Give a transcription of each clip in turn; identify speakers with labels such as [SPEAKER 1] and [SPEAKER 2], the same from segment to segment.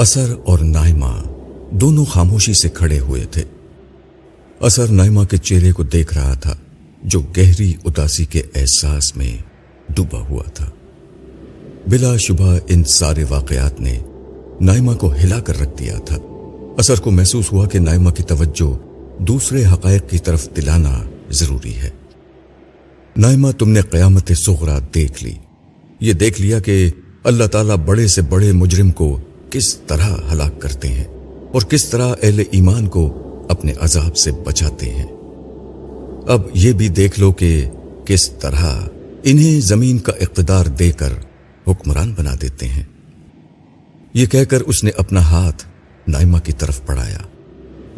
[SPEAKER 1] असर और नाइमा दोनों खामोशी से खड़े हुए थे असर नाइमा के चेहरे को देख रहा था जो गहरी उदासी के एहसास में डूबा हुआ था बिलाशुबा इन सारे वाकयात ने नाइमा को हिला कर रख दिया था असर को महसूस हुआ कि नाइमा की तवज्जो दूसरे हकायक की तरफ दिलाना जरूरी है नाइमा तुमने क़यामत सुगरा देख ली ये देख लिया कि अल्लाह ताला बड़े से बड़े मुजरिम को किस तरह हलाक करते हैं और किस तरह अहल ईमान को अपने अजाब से बचाते हैं अब यह भी देख लो कि किस तरह इन्हें जमीन का इकतदार देकर हुक्मरान बना देते हैं कह कहकर उसने अपना हाथ नाइमा की तरफ बढ़ाया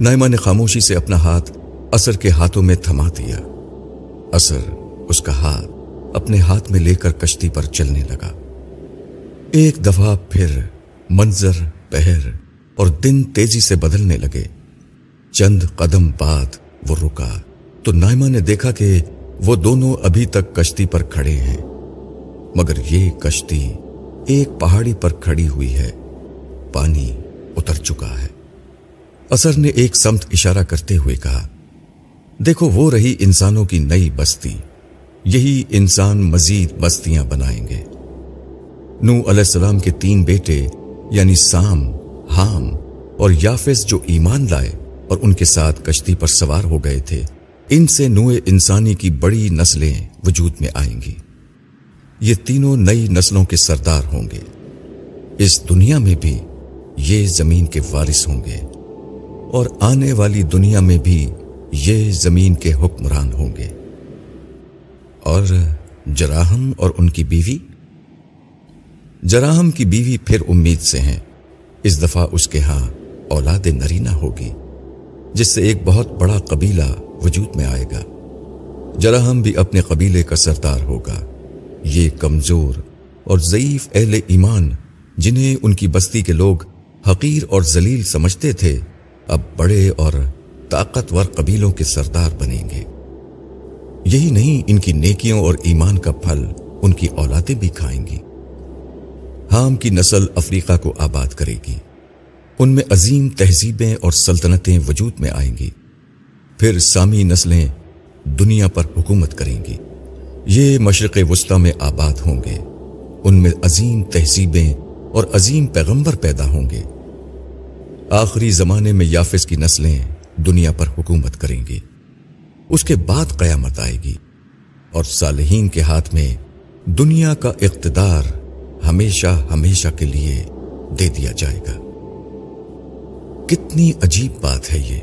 [SPEAKER 1] नाइमा ने खामोशी से अपना हाथ असर के हाथों में थमा दिया असर उसका हाथ अपने हाथ में लेकर कश्ती पर चलने लगा एक दफा फिर मंजर पहर और दिन तेजी से बदलने लगे चंद कदम बाद वो रुका तो नायमा ने देखा कि वो दोनों अभी तक कश्ती पर खड़े हैं मगर ये कश्ती एक पहाड़ी पर खड़ी हुई है पानी उतर चुका है असर ने एक समत इशारा करते हुए कहा देखो वो रही इंसानों की नई बस्ती यही इंसान मजीद बस्तियां बनाएंगे नू अलैहिस्सलाम के तीन बेटे यानी साम हाम और याफिस जो ईमान लाए और उनके साथ कश्ती पर सवार हो गए थे इनसे नुए इंसानी की बड़ी नस्लें वजूद में आएंगी ये तीनों नई नस्लों के सरदार होंगे इस दुनिया में भी ये जमीन के वारिस होंगे और आने वाली दुनिया में भी ये जमीन के हुक्मरान होंगे और जराहम और उनकी बीवी जराहम की बीवी फिर उम्मीद से हैं इस दफा उसके यहाँ औलाद नरीना होगी जिससे एक बहुत बड़ा कबीला वजूद में आएगा जराहम भी अपने कबीले का सरदार होगा ये कमजोर और ज़यीफ अहल ईमान जिन्हें उनकी बस्ती के लोग हकीर और जलील समझते थे अब बड़े और ताकतवर कबीलों के सरदार बनेंगे यही नहीं इनकी नेकियों और ईमान का फल उनकी औलादें भी खाएंगी हाम की नस्ल अफ्रीका को आबाद करेगी उनमें अजीम तहजीबें और सल्तनतें वजूद में आएंगी फिर सामी नस्लें दुनिया पर हुकूमत करेंगी ये मशरक़ वस्ती में आबाद होंगे उनमें अजीम तहजीबें और अजीम पैगंबर पैदा होंगे आखिरी ज़माने में याफिस की नस्लें दुनिया पर हुकूमत करेंगी उसके बाद क़यामत आएगी और सालहीन के हाथ में दुनिया का इकतदार हमेशा हमेशा के लिए दे दिया जाएगा कितनी अजीब बात है ये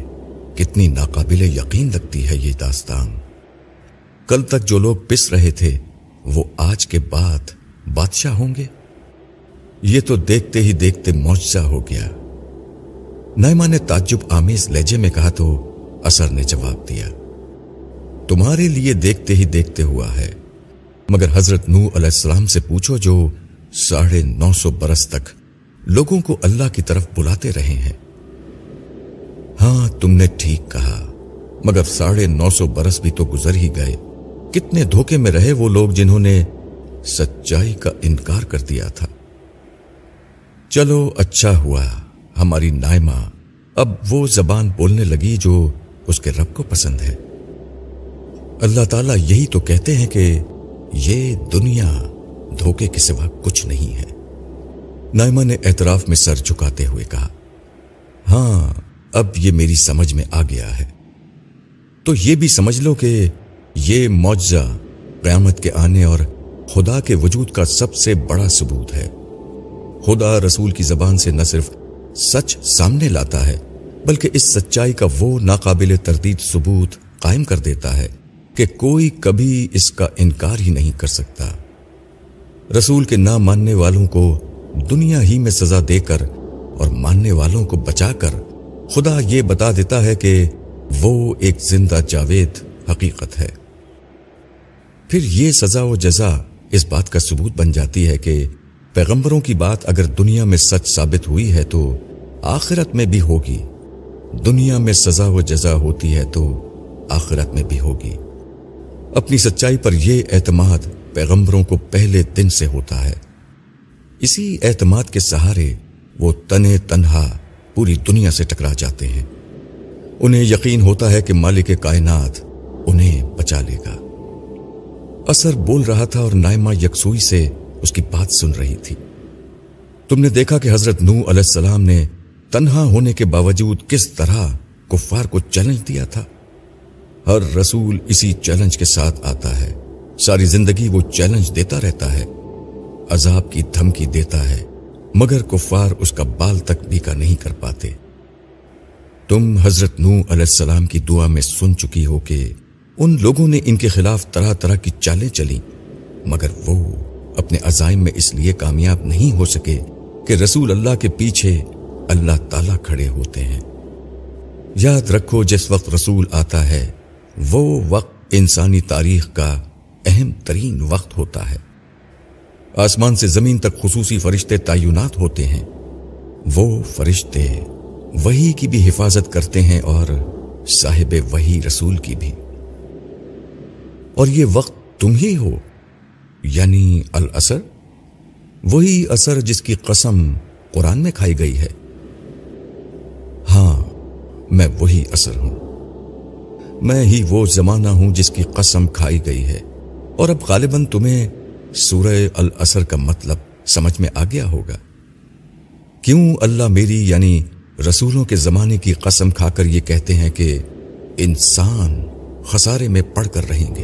[SPEAKER 1] कितनी नाकाबिल यकीन लगती है ये दास्तान कल तक जो लोग पिस रहे थे वो आज के बाद बादशाह होंगे ये तो देखते ही देखते मुआवजा हो गया नयमा ने ताज्जुब आमेज लहजे में कहा तो असर ने जवाब दिया तुम्हारे लिए देखते ही देखते हुआ है मगर हजरत नू अलैहिस्सलाम से पूछो जो साढ़े नौ सौ बरस तक लोगों को अल्लाह की तरफ बुलाते रहे हैं हां तुमने ठीक कहा मगर साढ़े नौ सौ बरस भी तो गुजर ही गए कितने धोखे में रहे वो लोग जिन्होंने सच्चाई का इनकार कर दिया था चलो अच्छा हुआ हमारी नायमा अब वो जबान बोलने लगी जो उसके रब को पसंद है अल्लाह ताला यही तो कहते हैं कि ये दुनिया धोखे के सिवा कुछ नहीं है नायमा ने एतराफ में सर झुकाते हुए कहा हाँ अब ये मेरी समझ में आ गया है तो ये भी समझ लो कि ये मुआवजा क़यामत के आने और खुदा के वजूद का सबसे बड़ा सबूत है खुदा रसूल की जबान से न सिर्फ सच सामने लाता है बल्कि इस सच्चाई का वो नाकाबिल तरदीद सबूत कायम कर देता है कि कोई कभी इसका इनकार ही नहीं कर सकता रसूल के ना मानने वालों को दुनिया ही में सजा देकर और मानने वालों को बचाकर खुदा ये बता देता है कि वो एक जिंदा जावेद हकीकत है फिर ये सजा व जजा इस बात का सबूत बन जाती है कि पैगंबरों की बात अगर दुनिया में सच साबित हुई है तो आखिरत में भी होगी दुनिया में सजा व जजा होती है तो आखिरत में भी होगी अपनी सच्चाई पर यह एतमाद पैगंबरों को पहले दिन से होता है इसी एतमाद के सहारे वो तने तनहा पूरी दुनिया से टकरा जाते हैं उन्हें यकीन होता है कि मालिक कायनात उन्हें बचा लेगा असर बोल रहा था और नायमा यकसुई से उसकी बात सुन रही थी तुमने देखा कि हजरत नू अलैहिस्सलाम ने तन्हा होने के बावजूद किस तरह कुफार को चैलेंज दिया था हर रसूल इसी चैलेंज के साथ आता है सारी जिंदगी वो चैलेंज देता रहता है अजाब की धमकी देता है मगर कुफार उसका बाल तक भीका नहीं कर पाते तुम हजरत नू अलैहिस्सलाम की दुआ में सुन चुकी हो कि उन लोगों ने इनके खिलाफ तरह तरह की चालें चली मगर वो अपने अजाइम में इसलिए कामयाब नहीं हो सके कि रसूल अल्लाह के पीछे अल्लाह ताला खड़े होते हैं याद रखो जिस वक्त रसूल आता है वो वक्त इंसानी तारीख का अहम तरीन वक्त होता है आसमान से ज़मीन तक खसूसी फरिश्ते तयनत होते हैं वो फरिश्ते वही की भी हिफाजत करते हैं और साहिब वही रसूल की भी और ये वक्त तुम ही हो यानी अल असर वही असर जिसकी कसम कुरान में खाई गई है हाँ मैं वही असर हूं मैं ही वो जमाना हूं जिसकी कसम खाई गई है और अब गालिबन तुम्हें सूरह अल असर का मतलब समझ में आ गया होगा क्यों अल्लाह मेरी यानी रसूलों के ज़माने की कसम खाकर ये कहते हैं कि इंसान खसारे में पड़ कर रहेंगे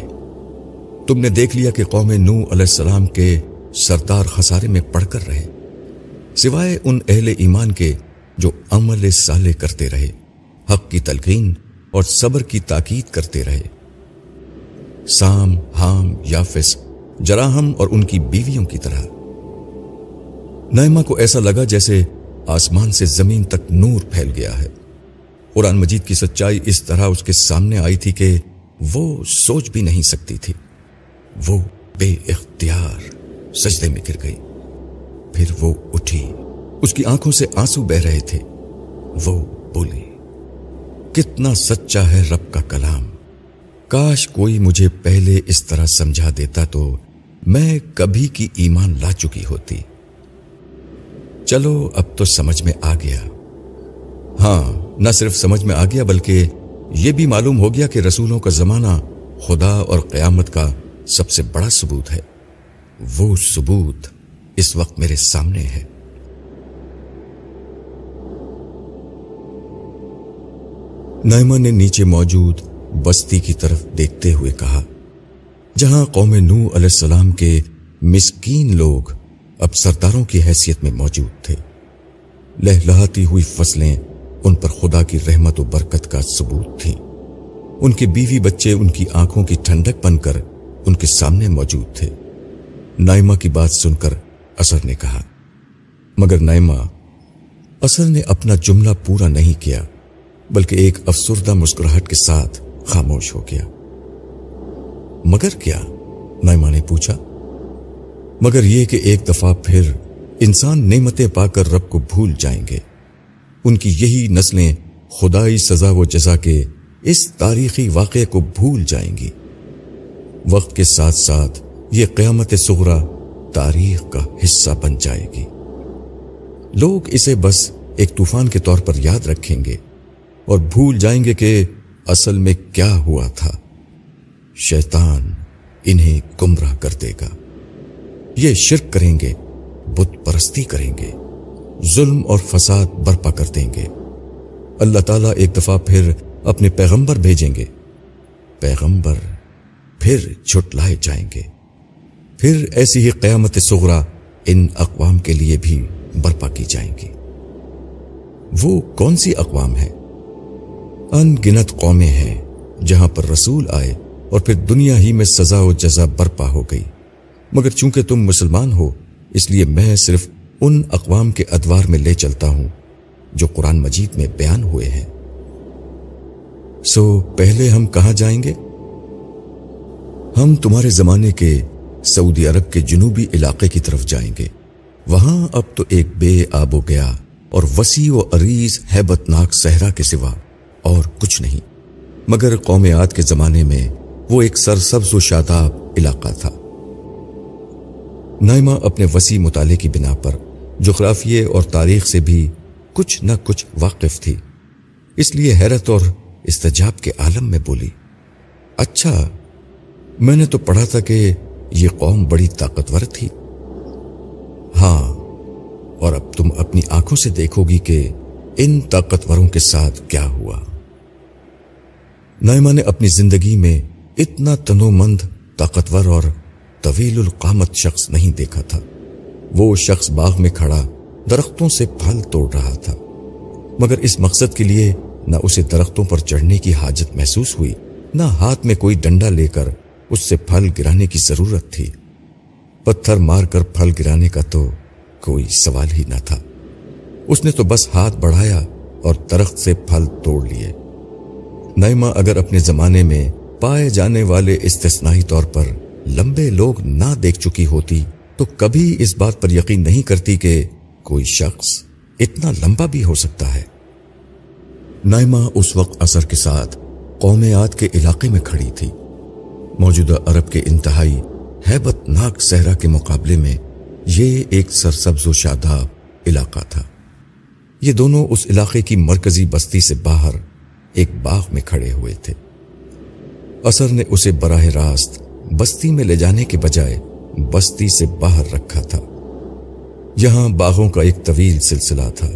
[SPEAKER 1] तुमने देख लिया कि कौम नू अलैहिस्सलाम के सरदार खसारे में पड़ कर रहे सिवाय उन अहले ईमान के जो अमल साले करते रहे हक की तलकीन और सब्र की ताकीद करते रहे साम हाम याफिस जराहम और उनकी बीवियों की तरह नयमा को ऐसा लगा जैसे आसमान से जमीन तक नूर फैल गया है कुरान मजीद की सच्चाई इस तरह उसके सामने आई थी कि वो सोच भी नहीं सकती थी वो बेख्तियार सजदे में गिर गई फिर वो उठी उसकी आंखों से आंसू बह रहे थे वो बोली कितना सच्चा है रब का कलाम काश कोई मुझे पहले इस तरह समझा देता तो मैं कभी की ईमान ला चुकी होती चलो अब तो समझ में आ गया हां न सिर्फ समझ में आ गया बल्कि यह भी मालूम हो गया कि रसूलों का जमाना खुदा और क़यामत का सबसे बड़ा सबूत है वो सबूत इस वक्त मेरे सामने है नयमा ने नीचे मौजूद बस्ती की तरफ देखते हुए कहा जहां कौम नू अलैहिस्सलाम के मिस्कीन लोग अब सरदारों की हैसियत में मौजूद थे लहलहाती हुई फसलें उन पर खुदा की रहमत और बरकत का सबूत थी उनके बीवी बच्चे उनकी आंखों की ठंडक बनकर उनके सामने मौजूद थे नाइमा की बात सुनकर असर ने कहा मगर नाइमा असर ने अपना जुमला पूरा नहीं किया बल्कि एक अफसरदा मुस्कुराहट के साथ खामोश हो गया मगर क्या नायमा ने पूछा मगर यह कि एक दफा फिर इंसान नेमतें पाकर रब को भूल जाएंगे उनकी यही नस्लें खुदाई सजा व जजा के इस तारीखी वाक को भूल जाएंगी वक्त के साथ साथ ये क्यामत सुगरा तारीख का हिस्सा बन जाएगी लोग इसे बस एक तूफान के तौर पर याद रखेंगे और भूल जाएंगे कि असल में क्या हुआ था शैतान इन्हें गुमराह कर देगा ये शिरक करेंगे बुत परस्ती करेंगे जुल्म और फसाद बर्पा कर देंगे अल्लाह ताला एक दफा फिर अपने पैगंबर भेजेंगे पैगंबर फिर छुटलाए जाएंगे फिर ऐसी ही क़यामत सगरा इन अकवाम के लिए भी बर्पा की जाएंगी वो कौन सी अकवाम है अनगिनत कौमें हैं जहां पर रसूल आए और फिर दुनिया ही में सजा व जजा बर्पा हो गई मगर चूंकि तुम मुसलमान हो इसलिए मैं सिर्फ उन अकवाम के अदवार में ले चलता हूं जो कुरान मजीद में बयान हुए हैं सो पहले हम कहा जाएंगे हम तुम्हारे जमाने के सऊदी अरब के जुनूबी इलाके की तरफ जाएंगे वहां अब तो एक बे आबो गया और वसी व अरीज हैबतनाक सहरा के सिवा और कुछ नहीं मगर कौम आद के ज़माने में वो एक सरसब्ज व शादाब इलाका था नाइमा अपने वसी मुताले की बिना पर जुग्राफिये और तारीख से भी कुछ न कुछ वाकिफ थी इसलिए हैरत और इस्तजाब के आलम में बोली अच्छा मैंने तो पढ़ा था कि यह कौम बड़ी ताकतवर थी हाँ और अब तुम अपनी आंखों से देखोगी कि इन ताकतवरों के साथ क्या हुआ नायमा ने अपनी जिंदगी में इतना तनोमंद ताकतवर और तवील कामत शख्स नहीं देखा था वो शख्स बाग में खड़ा दरख्तों से फल तोड़ रहा था मगर इस मकसद के लिए न उसे दरख्तों पर चढ़ने की हाजत महसूस हुई न हाथ में कोई डंडा लेकर उससे फल गिराने की जरूरत थी पत्थर मारकर फल गिराने का तो कोई सवाल ही न था उसने तो बस हाथ बढ़ाया और दरख्त से फल तोड़ लिए नयमा अगर अपने जमाने में पाए जाने वाले इस्तेस्नाई तौर पर लंबे लोग ना देख चुकी होती तो कभी इस बात पर यकीन नहीं करती कि कोई शख्स इतना लंबा भी हो सकता है नायमा उस वक्त असर के साथ कौम आद के इलाके में खड़ी थी मौजूदा अरब के इंतहाई हैबतनाक सहरा के मुकाबले में ये एक सरसब्ज शादाब इलाका था ये दोनों उस इलाके की मरकजी बस्ती से बाहर एक बाग में खड़े हुए थे असर ने उसे बराह रास्त बस्ती में ले जाने के बजाय बस्ती से बाहर रखा था यहां बागों का एक तवील सिलसिला था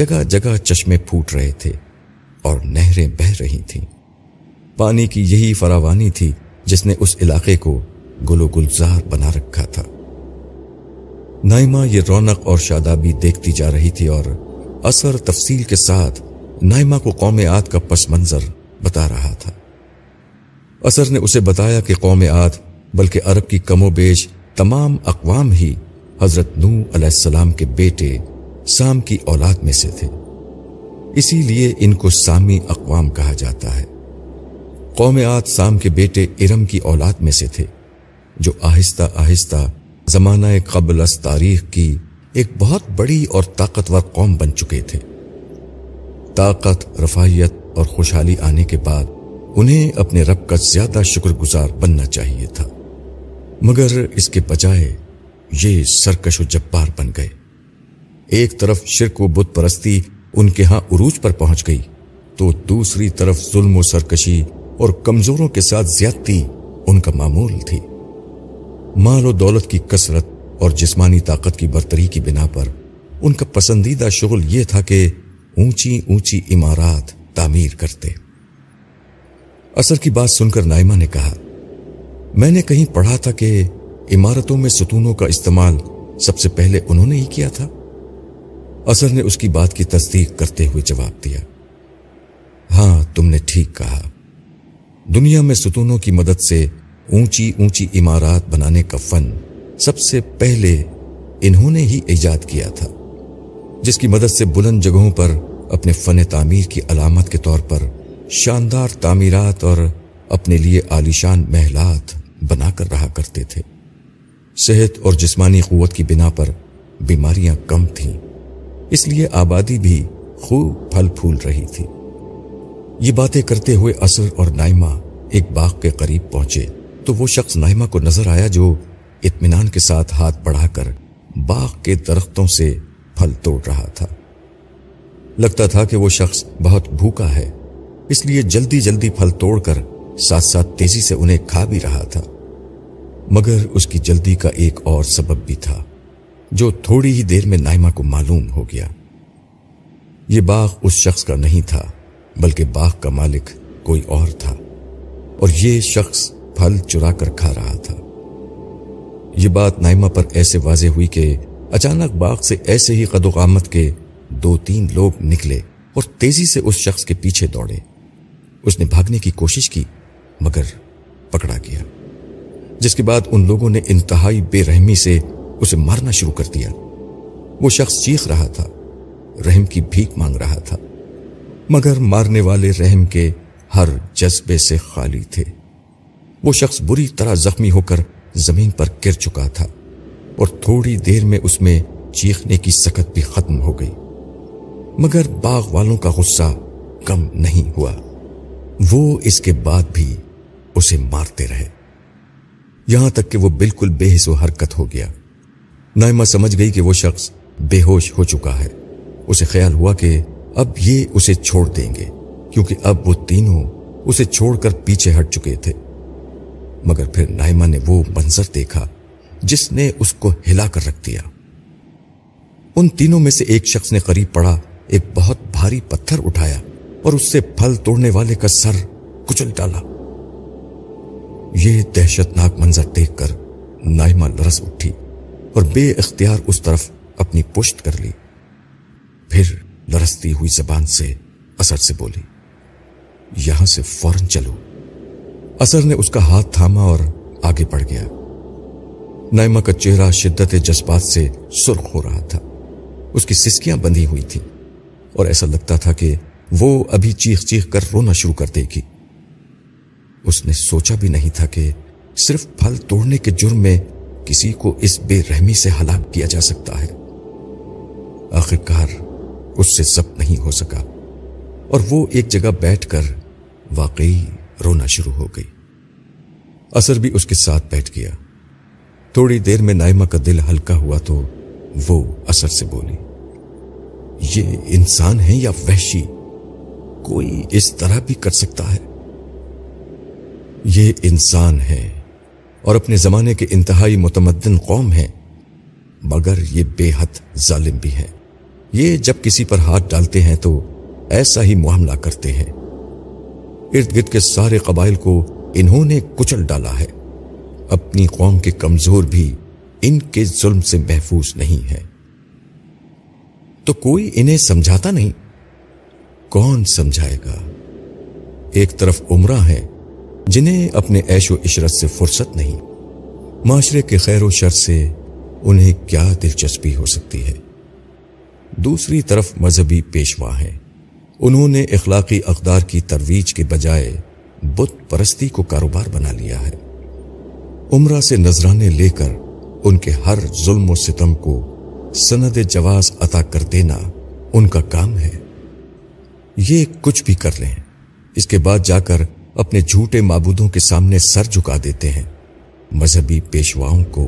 [SPEAKER 1] जगह जगह चश्मे फूट रहे थे और नहरें बह रही थीं। पानी की यही फरावानी थी जिसने उस इलाके को गुलो गुलजार बना रखा था नाइमा ये रौनक और शादाबी देखती जा रही थी और असर तफसील के साथ नाइमा को कौम आद का पस मंजर बता रहा था असर ने उसे बताया कि कौम आद बल्कि अरब की कमो बेश तमाम अकवाम ही हजरत नू सलाम के बेटे साम की औलाद में से थे इसीलिए इनको सामी अकवाम कहा जाता है कौम आद साम के बेटे इरम की औलाद में से थे जो आहिस्ता आहिस्ता जमाना कबल तारीख की एक बहुत बड़ी और ताकतवर कौम बन चुके थे ताकत रफाहियत और खुशहाली आने के बाद उन्हें अपने रब का ज्यादा शुक्रगुजार बनना चाहिए था मगर इसके बजाय ये सरकश जब्बार बन गए एक तरफ शिरक व बुत परस्ती उनके यहां उरूज पर पहुंच गई तो दूसरी तरफ जुल्म सरकशी और कमजोरों के साथ ज्यादती उनका मामूल थी माल और दौलत की कसरत और जिस्मानी ताकत की बरतरी की बिना पर उनका पसंदीदा शगल यह था कि ऊंची ऊंची इमारत तामीर करते असर की बात सुनकर नाइमा ने कहा मैंने कहीं पढ़ा था कि इमारतों में सुतूनों का इस्तेमाल सबसे पहले उन्होंने ही किया था असर ने उसकी बात की तस्दीक करते हुए जवाब दिया हां तुमने ठीक कहा दुनिया में सुतूनों की मदद से ऊंची ऊंची इमारत बनाने का फन सबसे पहले इन्होंने ही ईजाद किया था जिसकी मदद से बुलंद जगहों पर अपने फन तामीर की अलामत के तौर पर शानदार तामीरात और अपने लिए आलिशान महलात बनाकर रहा करते थे सेहत और जिस्मानी क़वत की बिना पर बीमारियां कम थीं इसलिए आबादी भी खूब फल फूल रही थी ये बातें करते हुए असर और नाइमा एक बाग के करीब पहुंचे तो वो शख्स नाइमा को नजर आया जो इत्मीनान के साथ हाथ बढ़ाकर बाग के दरख्तों से फल तोड़ रहा था लगता था कि वो शख्स बहुत भूखा है इसलिए जल्दी जल्दी फल तोड़कर साथ साथ तेजी से उन्हें खा भी रहा था मगर उसकी जल्दी का एक और सबब भी था जो थोड़ी ही देर में नायमा को मालूम हो गया ये बाग उस शख्स का नहीं था बल्कि बाग का मालिक कोई और था और ये शख्स फल चुरा कर खा रहा था ये बात नायमा पर ऐसे वाजे हुई कि अचानक बाग से ऐसे ही कदोकामत के दो तीन लोग निकले और तेजी से उस शख्स के पीछे दौड़े उसने भागने की कोशिश की मगर पकड़ा गया जिसके बाद उन लोगों ने इंतहाई बेरहमी से उसे मारना शुरू कर दिया वो शख्स चीख रहा था रहम की भीख मांग रहा था मगर मारने वाले रहम के हर जज्बे से खाली थे वो शख्स बुरी तरह जख्मी होकर जमीन पर गिर चुका था और थोड़ी देर में उसमें चीखने की सकत भी खत्म हो गई मगर बाग वालों का गुस्सा कम नहीं हुआ वो इसके बाद भी उसे मारते रहे यहां तक कि वो बिल्कुल बेहिसो हरकत हो गया नायमा समझ गई कि वो शख्स बेहोश हो चुका है उसे ख्याल हुआ कि अब ये उसे छोड़ देंगे क्योंकि अब वो तीनों उसे छोड़कर पीछे हट चुके थे मगर फिर नायमा ने वो मंजर देखा जिसने उसको हिलाकर रख दिया उन तीनों में से एक शख्स ने करीब पड़ा एक बहुत भारी पत्थर उठाया और उससे फल तोड़ने वाले का सर कुचल डाला यह दहशतनाक मंजर देखकर नाइमा लरस उठी और बे अख्तियार उस तरफ अपनी पुष्ट कर ली फिर लरसती हुई जबान से असर से बोली यहां से फौरन चलो असर ने उसका हाथ थामा और आगे बढ़ गया नाइमा का चेहरा शिद्दत जज्बात से सुर्ख हो रहा था उसकी सिस्कियां बंधी हुई थी और ऐसा लगता था कि वो अभी चीख चीख कर रोना शुरू कर देगी उसने सोचा भी नहीं था कि सिर्फ फल तोड़ने के जुर्म में किसी को इस बेरहमी से हलाक किया जा सकता है आखिरकार उससे सब नहीं हो सका और वो एक जगह बैठकर वाकई रोना शुरू हो गई असर भी उसके साथ बैठ गया थोड़ी देर में नाइमा का दिल हल्का हुआ तो वो असर से बोली ये इंसान है या वहशी कोई इस तरह भी कर सकता है ये इंसान है और अपने ज़माने के इंतहाई मुतमदन कौम है मगर ये बेहद जालिम भी है ये जब किसी पर हाथ डालते हैं तो ऐसा ही मामला करते हैं इर्द गिर्द के सारे कबाइल को इन्होंने कुचल डाला है अपनी कौम के कमजोर भी इनके जुल्म से महफूज नहीं है तो कोई इन्हें समझाता नहीं कौन समझाएगा एक तरफ उमरा है जिन्हें अपने ऐशो इशरत से फुर्सत नहीं माशरे के खैर शर से उन्हें क्या दिलचस्पी हो सकती है दूसरी तरफ मजहबी पेशवा है उन्होंने इखलाकी अकदार की तरवीज के बजाय बुत परस्ती को कारोबार बना लिया है उम्र से नजराने लेकर उनके हर जुल्म सितम को सनद जवाज अता कर देना उनका काम है ये कुछ भी कर लें इसके बाद जाकर अपने झूठे माबूदों के सामने सर झुका देते हैं मजहबी पेशवाओं को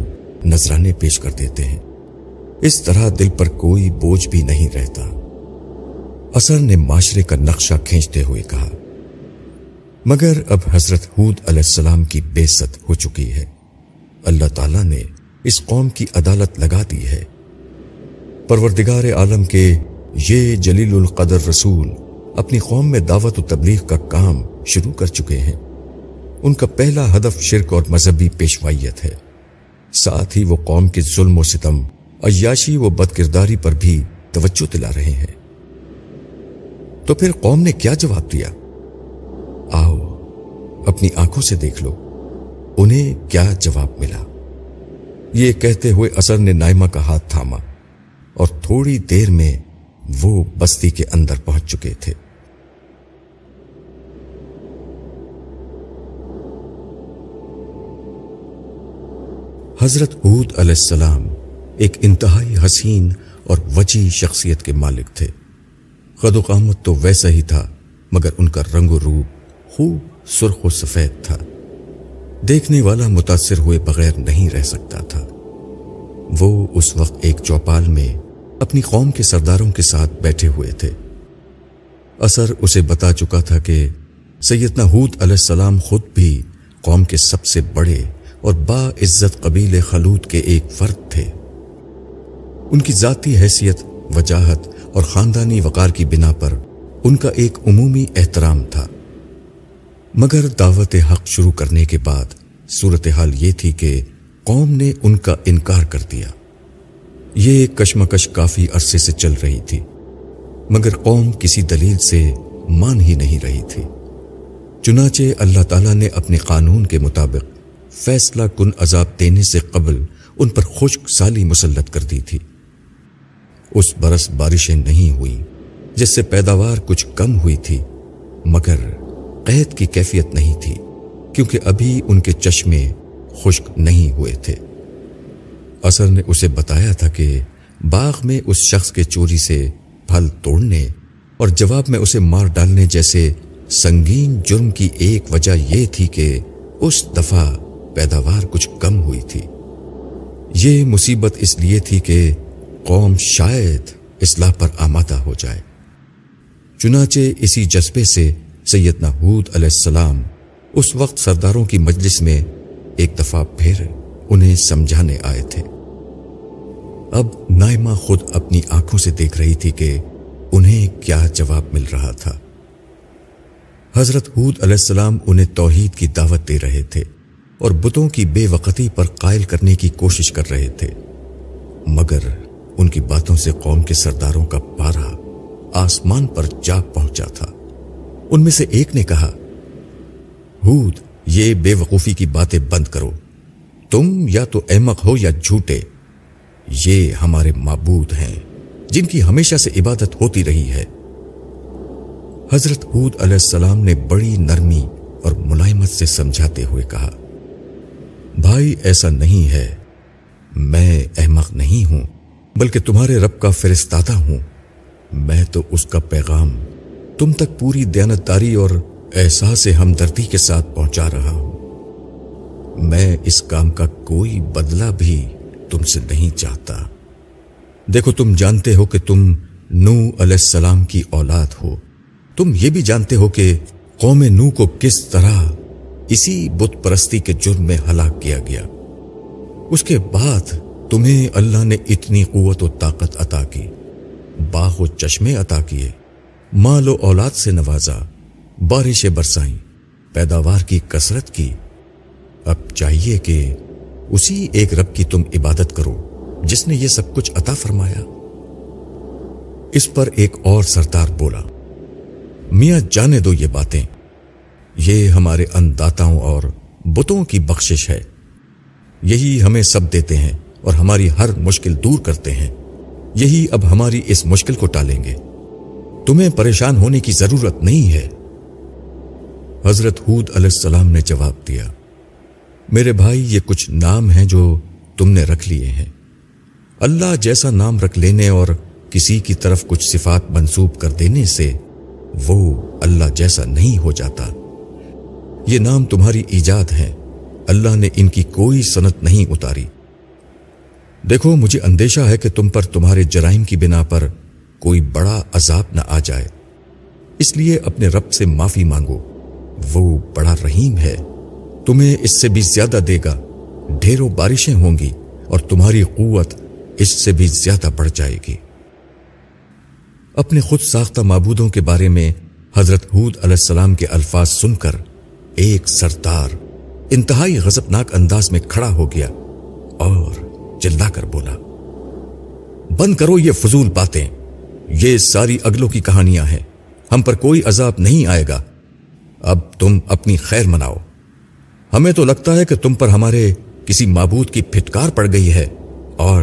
[SPEAKER 1] नजराने पेश कर देते हैं इस तरह दिल पर कोई बोझ भी नहीं रहता असर ने माशरे का नक्शा खींचते हुए कहा मगर अब हजरत हूद अलैहिस्सलाम की बेसत हो चुकी है अल्लाह ताला ने इस कौम की अदालत लगा दी है परवरदिगार आलम के ये जलील कदर रसूल अपनी कौम में दावत और तबलीग का काम शुरू कर चुके हैं उनका पहला हदफ शिरक और मजहबी पेशवाइत है साथ ही वो कौम के जुल्म व सितम अयाशी व बदकिरदारी पर भी तवज्जो दिला रहे हैं तो फिर कौम ने क्या जवाब दिया आओ अपनी आंखों से देख लो उन्हें क्या जवाब मिला ये कहते हुए असर ने नाइमा का हाथ थामा और थोड़ी देर में वो बस्ती के अंदर पहुंच चुके थे हजरत ऊद अलैहिस्सलाम एक इंतहाई हसीन और वजी शख्सियत के मालिक थे खदोकामत तो वैसा ही था मगर उनका रंग रूप खूब सुर्ख सफ़ेद था देखने वाला मुतासर हुए बगैर नहीं रह सकता था वो उस वक्त एक चौपाल में अपनी कौम के सरदारों के साथ बैठे हुए थे असर उसे बता चुका था कि सैदना हूद अलैहिस्सलाम खुद भी कौम के सबसे बड़े और बाइज्जत कबीले खलूद के एक फर्द थे उनकी जाति हैसियत वजाहत और ख़ानदानी वक़ार की बिना पर उनका एक उमूमी एहतराम था मगर दावत हक शुरू करने के बाद सूरत हाल ये थी कि कौम ने उनका इनकार कर दिया ये कशमकश काफी अरसे से चल रही थी मगर कौम किसी दलील से मान ही नहीं रही थी चुनाचे अल्लाह ताला ने अपने कानून के मुताबिक फैसला कुन अजाब देने से कबल उन पर खुश साली मुसलत कर दी थी उस बरस बारिशें नहीं हुई जिससे पैदावार कुछ कम हुई थी मगर कैद की कैफियत नहीं थी क्योंकि अभी उनके चश्मे खुश्क नहीं हुए थे असर ने उसे बताया था कि बाग में उस शख्स के चोरी से फल तोड़ने और जवाब में उसे मार डालने जैसे संगीन जुर्म की एक वजह यह थी कि उस दफा पैदावार कुछ कम हुई थी ये मुसीबत इसलिए थी कि कौम शायद इसलाह पर आमादा हो जाए चुनाचे इसी जज्बे से सैदना हूद अलैहिस्सलाम उस वक्त सरदारों की मजलिस में एक दफा फिर उन्हें समझाने आए थे अब नायमा खुद अपनी आंखों से देख रही थी कि उन्हें क्या जवाब मिल रहा था हजरत हूद अलैहिस्सलाम उन्हें तोहहीद की दावत दे रहे थे और बुतों की बेवकती पर कायल करने की कोशिश कर रहे थे मगर उनकी बातों से कौम के सरदारों का पारा आसमान पर जा पहुंचा था उनमें से एक ने कहा हूद ये बेवकूफी की बातें बंद करो तुम या तो अहमक हो या झूठे ये हमारे मबूद हैं जिनकी हमेशा से इबादत होती रही है हजरत हूद अलैहिस्सलाम ने बड़ी नरमी और मुलायमत से समझाते हुए कहा भाई ऐसा नहीं है मैं अहमक नहीं हूं बल्कि तुम्हारे रब का फिरिस्ताता हूं मैं तो उसका पैगाम तुम तक पूरी दयानतदारी और एहसास हमदर्दी के साथ पहुंचा रहा हूं मैं इस काम का कोई बदला भी तुमसे नहीं चाहता देखो तुम जानते हो कि तुम नू अलैहिस्सलाम की औलाद हो तुम ये भी जानते हो कि कौम नू को किस तरह इसी बुत परस्ती के जुर्म में हलाक किया गया उसके बाद तुम्हें अल्लाह ने इतनी कुत और ताकत अता की बाह चश्मे अता किए मालो औलाद से नवाजा बारिशें बरसाई पैदावार की कसरत की अब चाहिए कि उसी एक रब की तुम इबादत करो जिसने ये सब कुछ अता फरमाया इस पर एक और सरदार बोला मियाँ जाने दो ये बातें ये हमारे अन्नदाताओं और बुतों की बख्शिश है यही हमें सब देते हैं और हमारी हर मुश्किल दूर करते हैं यही अब हमारी इस मुश्किल को टालेंगे तुम्हें परेशान होने की जरूरत नहीं है हजरत हूद अलैहिस्सलाम ने जवाब दिया मेरे भाई ये कुछ नाम हैं जो तुमने रख लिए हैं अल्लाह जैसा नाम रख लेने और किसी की तरफ कुछ सिफात मंसूब कर देने से वो अल्लाह जैसा नहीं हो जाता ये नाम तुम्हारी ईजाद है अल्लाह ने इनकी कोई सनत नहीं उतारी देखो मुझे अंदेशा है कि तुम पर तुम्हारे जराइम की बिना पर कोई बड़ा अजाब न आ जाए इसलिए अपने रब से माफी मांगो वो बड़ा रहीम है तुम्हें इससे भी ज्यादा देगा ढेरों बारिशें होंगी और तुम्हारी कुत इससे भी ज्यादा बढ़ जाएगी अपने खुद साख्ता मबूदों के बारे में हजरत हूद अलैहिस्सलाम के अल्फाज सुनकर एक सरदार इंतहाई गजबनाक अंदाज में खड़ा हो गया और चिल्लाकर बोला बंद करो ये फजूल बातें ये सारी अगलों की कहानियां हैं हम पर कोई अजाब नहीं आएगा अब तुम अपनी खैर मनाओ हमें तो लगता है कि तुम पर हमारे किसी मबूद की फिटकार पड़ गई है और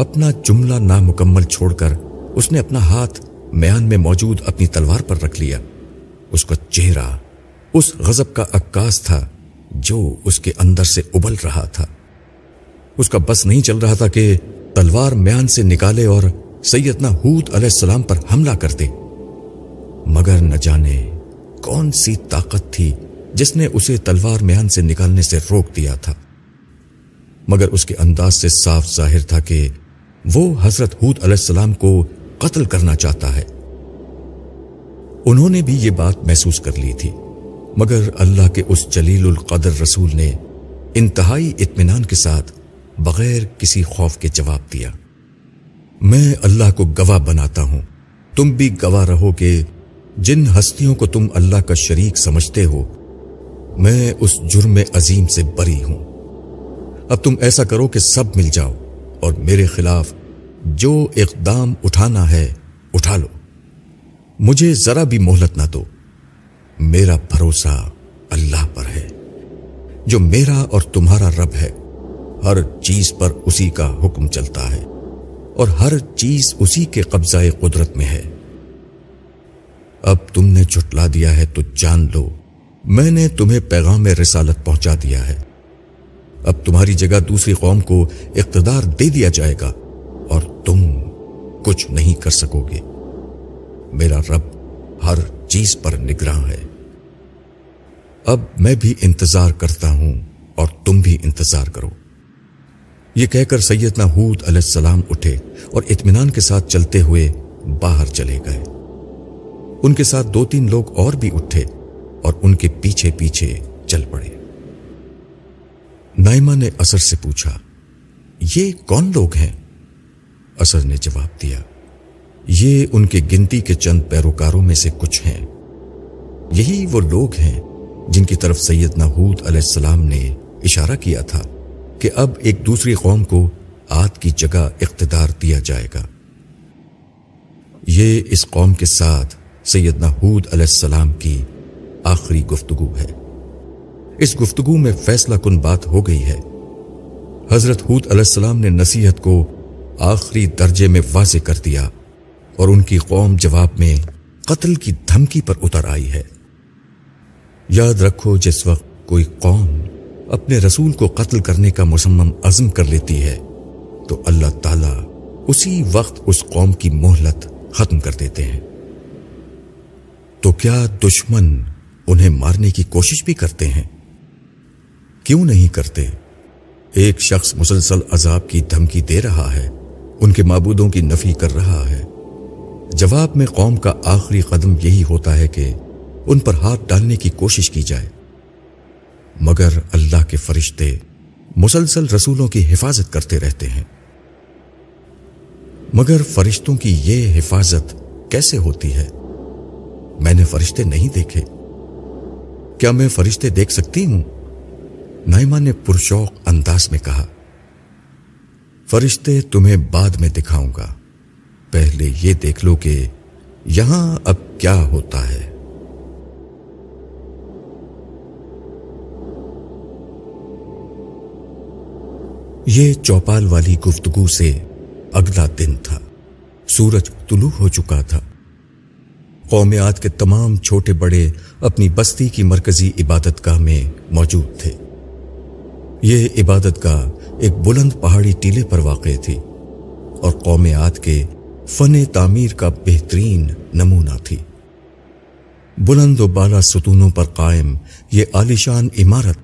[SPEAKER 1] अपना जुमला नामुकम्मल छोड़कर उसने अपना हाथ म्यान में मौजूद अपनी तलवार पर रख लिया उसका चेहरा उस गजब का अक्काश था जो उसके अंदर से उबल रहा था उसका बस नहीं चल रहा था कि तलवार म्यान से निकाले और सैदना हूद अलैहिस्सलाम पर हमला करते मगर न जाने कौन सी ताकत थी जिसने उसे तलवार म्यान से निकालने से रोक दिया था मगर उसके अंदाज से साफ जाहिर था कि वो हजरत हूद अलैहिस्सलाम को कत्ल करना चाहता है उन्होंने भी ये बात महसूस कर ली थी मगर अल्लाह के उस जलील कदर रसूल ने इंतहाई इतमान के साथ बगैर किसी खौफ के जवाब दिया मैं अल्लाह को गवाह बनाता हूं तुम भी गवाह रहोगे जिन हस्तियों को तुम अल्लाह का शरीक समझते हो मैं उस जुर्म अजीम से बरी हूं अब तुम ऐसा करो कि सब मिल जाओ और मेरे खिलाफ जो इकदाम उठाना है उठा लो मुझे जरा भी मोहलत ना दो मेरा भरोसा अल्लाह पर है जो मेरा और तुम्हारा रब है हर चीज पर उसी का हुक्म चलता है और हर चीज उसी के कब्जाए कुदरत में है अब तुमने झुटला दिया है तो जान लो मैंने तुम्हें पैगाम रिसालत पहुंचा दिया है अब तुम्हारी जगह दूसरी कौम को इकतदार दे दिया जाएगा और तुम कुछ नहीं कर सकोगे मेरा रब हर चीज पर निगरान है अब मैं भी इंतजार करता हूं और तुम भी इंतजार करो ये कहकर सैयदना हूद अलैहिस्सलाम उठे और इतमान के साथ चलते हुए बाहर चले गए उनके साथ दो तीन लोग और भी उठे और उनके पीछे पीछे चल पड़े नाइमा ने असर से पूछा ये कौन लोग हैं असर ने जवाब दिया ये उनके गिनती के चंद पैरोकारों में से कुछ हैं यही वो लोग हैं जिनकी तरफ सैयदना हूद अलैहिस्सलाम ने इशारा किया था कि अब एक दूसरी कौम को आद की जगह इकतदार दिया जाएगा ये इस कौम के साथ सैदना हूद अलैहिस्सलाम की आखिरी गुफ्तगु है इस गुफ्तगु में फैसला कुन बात हो गई है हजरत हूद अलैहिस्सलाम ने नसीहत को आखिरी दर्जे में वाज कर दिया और उनकी कौम जवाब में कत्ल की धमकी पर उतर आई है याद रखो जिस वक्त कोई कौम अपने रसूल को कत्ल करने का मुसम्म अज़म कर लेती है तो अल्लाह ताला उसी वक्त उस कौम की मोहलत खत्म कर देते हैं तो क्या दुश्मन उन्हें मारने की कोशिश भी करते हैं क्यों नहीं करते एक शख्स मुसलसल अजाब की धमकी दे रहा है उनके मबूदों की नफी कर रहा है जवाब में कौम का आखिरी कदम यही होता है कि उन पर हाथ डालने की कोशिश की जाए मगर अल्लाह के फरिश्ते मुसलसल रसूलों की हिफाजत करते रहते हैं मगर फरिश्तों की यह हिफाजत कैसे होती है मैंने फरिश्ते नहीं देखे क्या मैं फरिश्ते देख सकती हूं नाइमा ने पुरशोक अंदाज में कहा फरिश्ते तुम्हें बाद में दिखाऊंगा पहले ये देख लो कि यहां अब क्या होता है ये चौपाल वाली गुफ्तगु से अगला दिन था सूरज तुलू हो चुका था कौमियात के तमाम छोटे बड़े अपनी बस्ती की मरकजी इबादतगाह में मौजूद थे ये इबादतगाह एक बुलंद पहाड़ी टीले पर वाक़ थी और कौमियात के फ़न तामीर का बेहतरीन नमूना थी बुलंद बाला सतूनों पर कायम ये आलिशान इमारत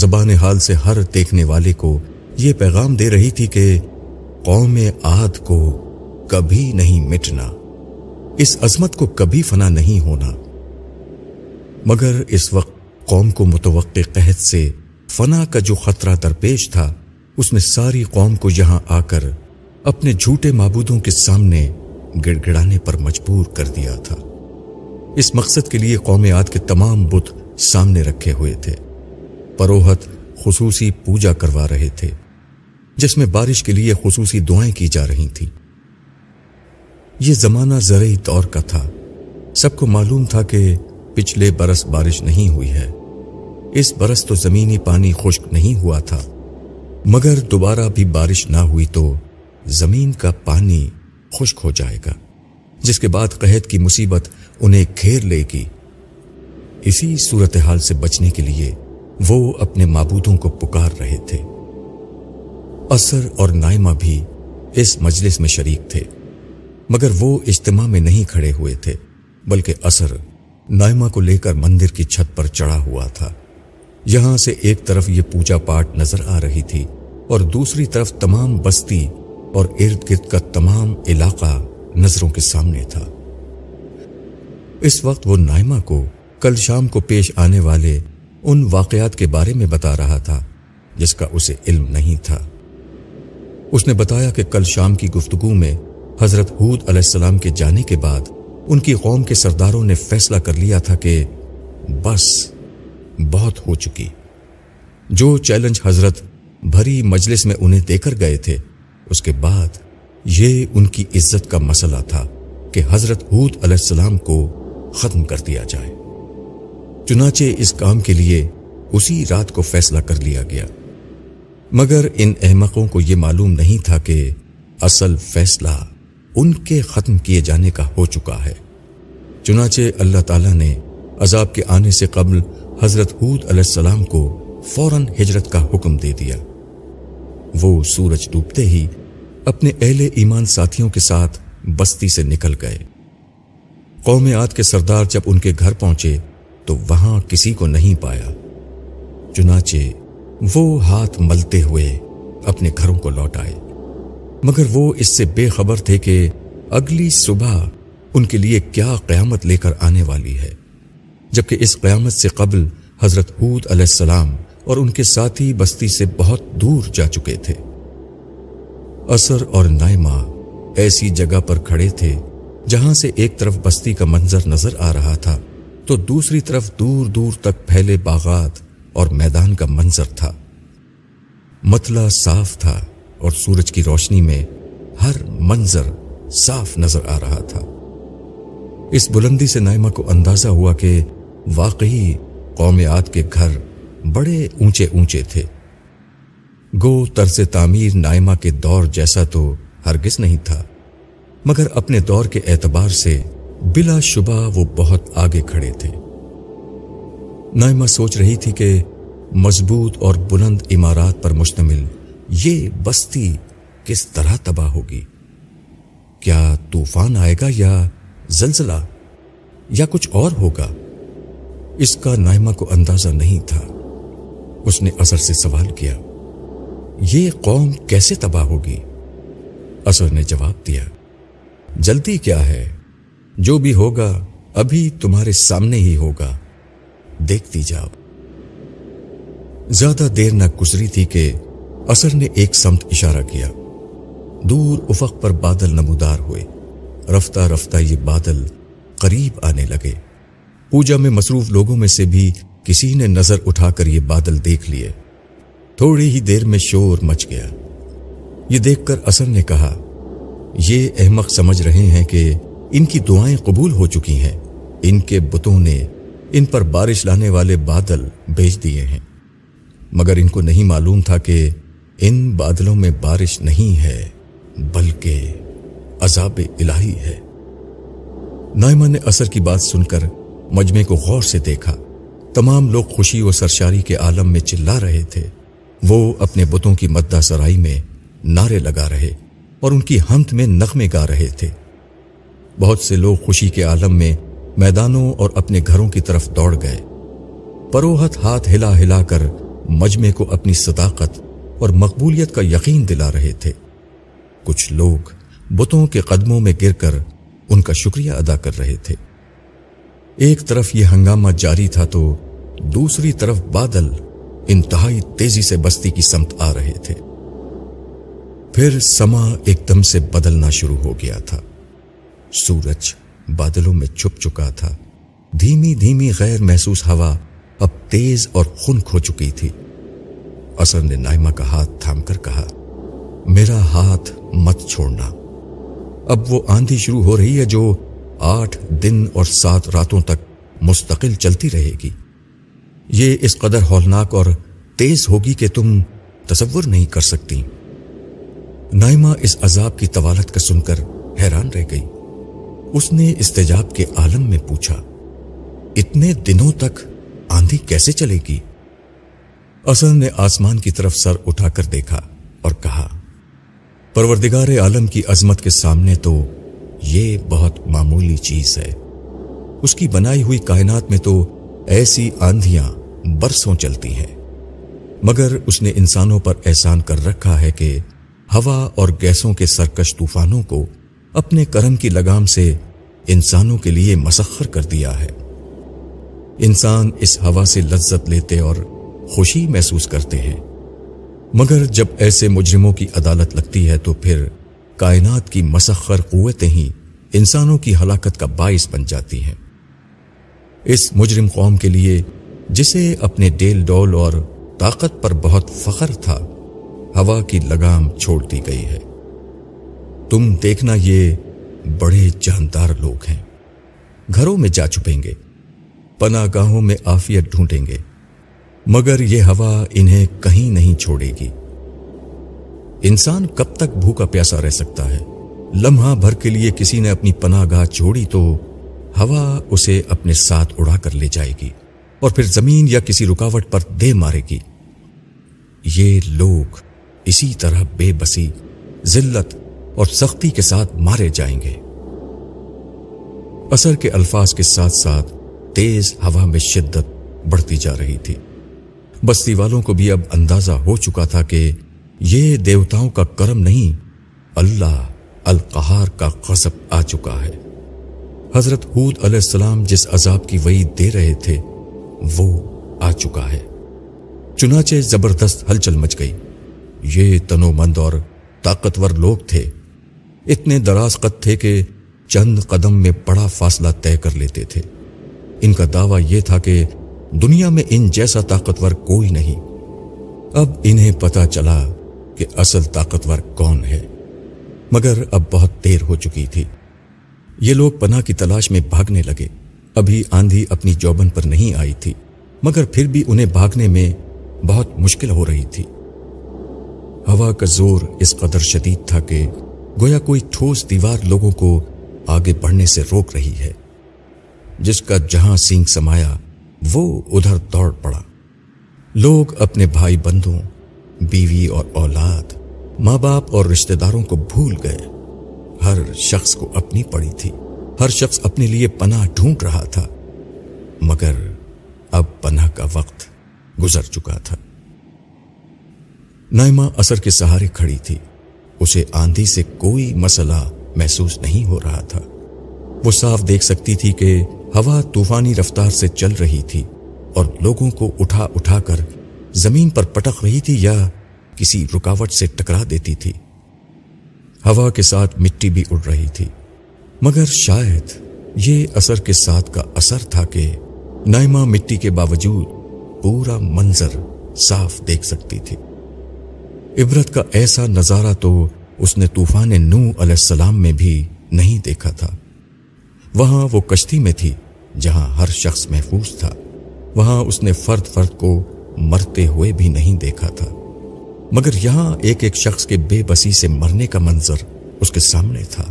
[SPEAKER 1] जबान हाल से हर देखने वाले को ये पैगाम दे रही थी कि कौम आद को कभी नहीं मिटना इस अजमत को कभी फना नहीं होना मगर इस वक्त कौम को मुतव कहत से फना का जो खतरा दरपेश था उसने सारी कौम को यहां आकर अपने झूठे मबूदों के सामने गिड़गिड़ाने पर मजबूर कर दिया था इस मकसद के लिए कौम आद के तमाम बुत सामने रखे हुए थे परोहत खसूसी पूजा करवा रहे थे जिसमें बारिश के लिए खसूसी दुआएं की जा रही थी ये जमाना जरिए तौर का था सबको मालूम था कि पिछले बरस बारिश नहीं हुई है इस बरस तो जमीनी पानी खुश्क नहीं हुआ था मगर दोबारा भी बारिश ना हुई तो जमीन का पानी खुश्क हो जाएगा जिसके बाद कहत की मुसीबत उन्हें घेर लेगी इसी सूरत हाल से बचने के लिए वो अपने मबूदों को पुकार रहे थे असर और नाइमा भी इस मजलिस में शरीक थे मगर वो इज्तमा में नहीं खड़े हुए थे बल्कि असर नाइमा को लेकर मंदिर की छत पर चढ़ा हुआ था यहां से एक तरफ ये पूजा पाठ नजर आ रही थी और दूसरी तरफ तमाम बस्ती और इर्द गिर्द का तमाम इलाका नजरों के सामने था इस वक्त वो नाइमा को कल शाम को पेश आने वाले उन वाकयात के बारे में बता रहा था जिसका उसे इल्म नहीं था उसने बताया कि कल शाम की गुफ्तगु में हजरत हूद अलैहिस्सलाम के जाने के बाद उनकी कौम के सरदारों ने फैसला कर लिया था कि बस बहुत हो चुकी जो चैलेंज हजरत भरी मजलिस में उन्हें देकर गए थे उसके बाद ये उनकी इज्जत का मसला था कि हजरत हूद अलैहिस्सलाम को खत्म कर दिया जाए चुनाचे इस काम के लिए उसी रात को फैसला कर लिया गया मगर इन अहमकों को यह मालूम नहीं था कि असल फैसला उनके ख़त्म किए जाने का हो चुका है चुनाचे अल्लाह ताला ने अजाब के आने से कबल हज़रत हूद सलाम को फौरन हिजरत का हुक्म दे दिया वो सूरज डूबते ही अपने अहले ईमान साथियों के साथ बस्ती से निकल गए कौम आद के सरदार जब उनके घर पहुंचे तो वहां किसी को नहीं पाया चुनाचे वो हाथ मलते हुए अपने घरों को लौट आए मगर वो इससे बेखबर थे कि अगली सुबह उनके लिए क्या क्यामत लेकर आने वाली है जबकि इस क्यामत से कबल हज़रत हूद अलैहिस्सलाम और उनके साथी बस्ती से बहुत दूर जा चुके थे असर और नायमा ऐसी जगह पर खड़े थे जहां से एक तरफ बस्ती का मंजर नजर आ रहा था तो दूसरी तरफ दूर दूर तक फैले बागात और मैदान का मंजर था मतला साफ था और सूरज की रोशनी में हर मंजर साफ नजर आ रहा था इस बुलंदी से नाइमा को अंदाजा हुआ कि वाकई कौमियात के घर बड़े ऊंचे ऊंचे थे गो तर्ज तामीर नाइमा के दौर जैसा तो हरगिज नहीं था मगर अपने दौर के एतबार से बिला शुबा वो बहुत आगे खड़े थे नायमा सोच रही थी कि मजबूत और बुलंद इमारत पर मुश्तमिल ये बस्ती किस तरह तबाह होगी क्या तूफान आएगा या जलजला या कुछ और होगा इसका नायमा को अंदाजा नहीं था उसने असर से सवाल किया ये कौम कैसे तबाह होगी असर ने जवाब दिया जल्दी क्या है जो भी होगा अभी तुम्हारे सामने ही होगा देखती जाओ ज्यादा देर न गुजरी थी कि असर ने एक समत इशारा किया दूर उफक पर बादल नमोदार हुए रफ्ता रफ्ता ये बादल करीब आने लगे पूजा में मसरूफ लोगों में से भी किसी ने नजर उठाकर ये बादल देख लिए थोड़ी ही देर में शोर मच गया ये देखकर असर ने कहा ये अहमक समझ रहे हैं कि इनकी दुआएं कबूल हो चुकी हैं इनके बुतों ने इन पर बारिश लाने वाले बादल भेज दिए हैं मगर इनको नहीं मालूम था कि इन बादलों में बारिश नहीं है बल्कि अजाब इलाही है नायमन ने असर की बात सुनकर मजमे को गौर से देखा तमाम लोग खुशी और सरशारी के आलम में चिल्ला रहे थे वो अपने बुतों की मद्दा सराई में नारे लगा रहे और उनकी हंत में नखमे गा रहे थे बहुत से लोग खुशी के आलम में मैदानों और अपने घरों की तरफ दौड़ गए परोहत हाथ हिला हिला कर मजमे को अपनी सदाकत और मकबूलियत का यकीन दिला रहे थे कुछ लोग बुतों के कदमों में गिरकर उनका शुक्रिया अदा कर रहे थे एक तरफ यह हंगामा जारी था तो दूसरी तरफ बादल इंतहाई तेजी से बस्ती की समत आ रहे थे फिर समा एकदम से बदलना शुरू हो गया था सूरज बादलों में छुप चुका था धीमी धीमी गैर महसूस हवा अब तेज और खुन खो चुकी थी असर ने नाइमा का हाथ थामकर कहा मेरा हाथ मत छोड़ना अब वो आंधी शुरू हो रही है जो आठ दिन और सात रातों तक मुस्तकिल चलती रहेगी ये इस कदर हौलनाक और तेज होगी कि तुम तस्वुर नहीं कर सकती नाइमा इस अजाब की तवालत का सुनकर हैरान रह गई उसने इस्तेजाब के आलम में पूछा इतने दिनों तक आंधी कैसे चलेगी असन ने आसमान की तरफ सर उठाकर देखा और कहा परवरदिगार आलम की अजमत के सामने तो ये बहुत मामूली चीज है उसकी बनाई हुई कायनात में तो ऐसी आंधियां बरसों चलती हैं मगर उसने इंसानों पर एहसान कर रखा है कि हवा और गैसों के सरकश तूफानों को अपने कर्म की लगाम से इंसानों के लिए मसखर कर दिया है इंसान इस हवा से लज्जत लेते और खुशी महसूस करते हैं मगर जब ऐसे मुजरिमों की अदालत लगती है तो फिर कायनात की मसखर क़ुतें ही इंसानों की हलाकत का बायस बन जाती हैं इस मुजरिम कौम के लिए जिसे अपने डेल डोल और ताकत पर बहुत फख्र था हवा की लगाम छोड़ दी गई है तुम देखना ये बड़े जानदार लोग हैं घरों में जा छुपेंगे पनागाहों में आफियत ढूंढेंगे मगर ये हवा इन्हें कहीं नहीं छोड़ेगी इंसान कब तक भूखा प्यासा रह सकता है लम्हा भर के लिए किसी ने अपनी पनागाह छोड़ी तो हवा उसे अपने साथ उड़ा कर ले जाएगी और फिर जमीन या किसी रुकावट पर दे मारेगी ये लोग इसी तरह बेबसी जिल्लत और सख्ती के साथ मारे जाएंगे असर के अल्फाज के साथ साथ तेज हवा में शिद्दत बढ़ती जा रही थी बस्ती वालों को भी अब अंदाजा हो चुका था कि यह देवताओं का कर्म नहीं अल्लाह अलकहार का कसब आ चुका है हजरत हूद अलैहिस्सलाम जिस अजाब की वही दे रहे थे वो आ चुका है चुनाचे जबरदस्त हलचल मच गई ये तनोमंद और ताकतवर लोग थे इतने दराज कद थे कि चंद कदम में बड़ा फासला तय कर लेते थे इनका दावा यह था कि दुनिया में इन जैसा ताकतवर कोई नहीं अब इन्हें पता चला कि असल ताकतवर कौन है मगर अब बहुत देर हो चुकी थी ये लोग पना की तलाश में भागने लगे अभी आंधी अपनी जौबन पर नहीं आई थी मगर फिर भी उन्हें भागने में बहुत मुश्किल हो रही थी हवा का जोर इस कदर शदीद था कि गोया कोई ठोस दीवार लोगों को आगे बढ़ने से रोक रही है जिसका जहां सींग समाया वो उधर दौड़ पड़ा लोग अपने भाई बंधुओं बीवी और औलाद माँ बाप और रिश्तेदारों को भूल गए हर शख्स को अपनी पड़ी थी हर शख्स अपने लिए पनाह ढूंढ रहा था मगर अब पनाह का वक्त गुजर चुका था नाइमा असर के सहारे खड़ी थी उसे आंधी से कोई मसला महसूस नहीं हो रहा था वो साफ देख सकती थी कि हवा तूफानी रफ्तार से चल रही थी और लोगों को उठा उठाकर जमीन पर पटक रही थी या किसी रुकावट से टकरा देती थी हवा के साथ मिट्टी भी उड़ रही थी मगर शायद ये असर के साथ का असर था कि नाइमा मिट्टी के बावजूद पूरा मंजर साफ देख सकती थी इबरत का ऐसा नज़ारा तो उसने तूफान नू अलैहिस्सलाम में भी नहीं देखा था वहां वो कश्ती में थी जहां हर शख्स महफूज था वहां उसने फर्द फर्द को मरते हुए भी नहीं देखा था मगर यहां एक एक शख्स के बेबसी से मरने का मंजर उसके सामने था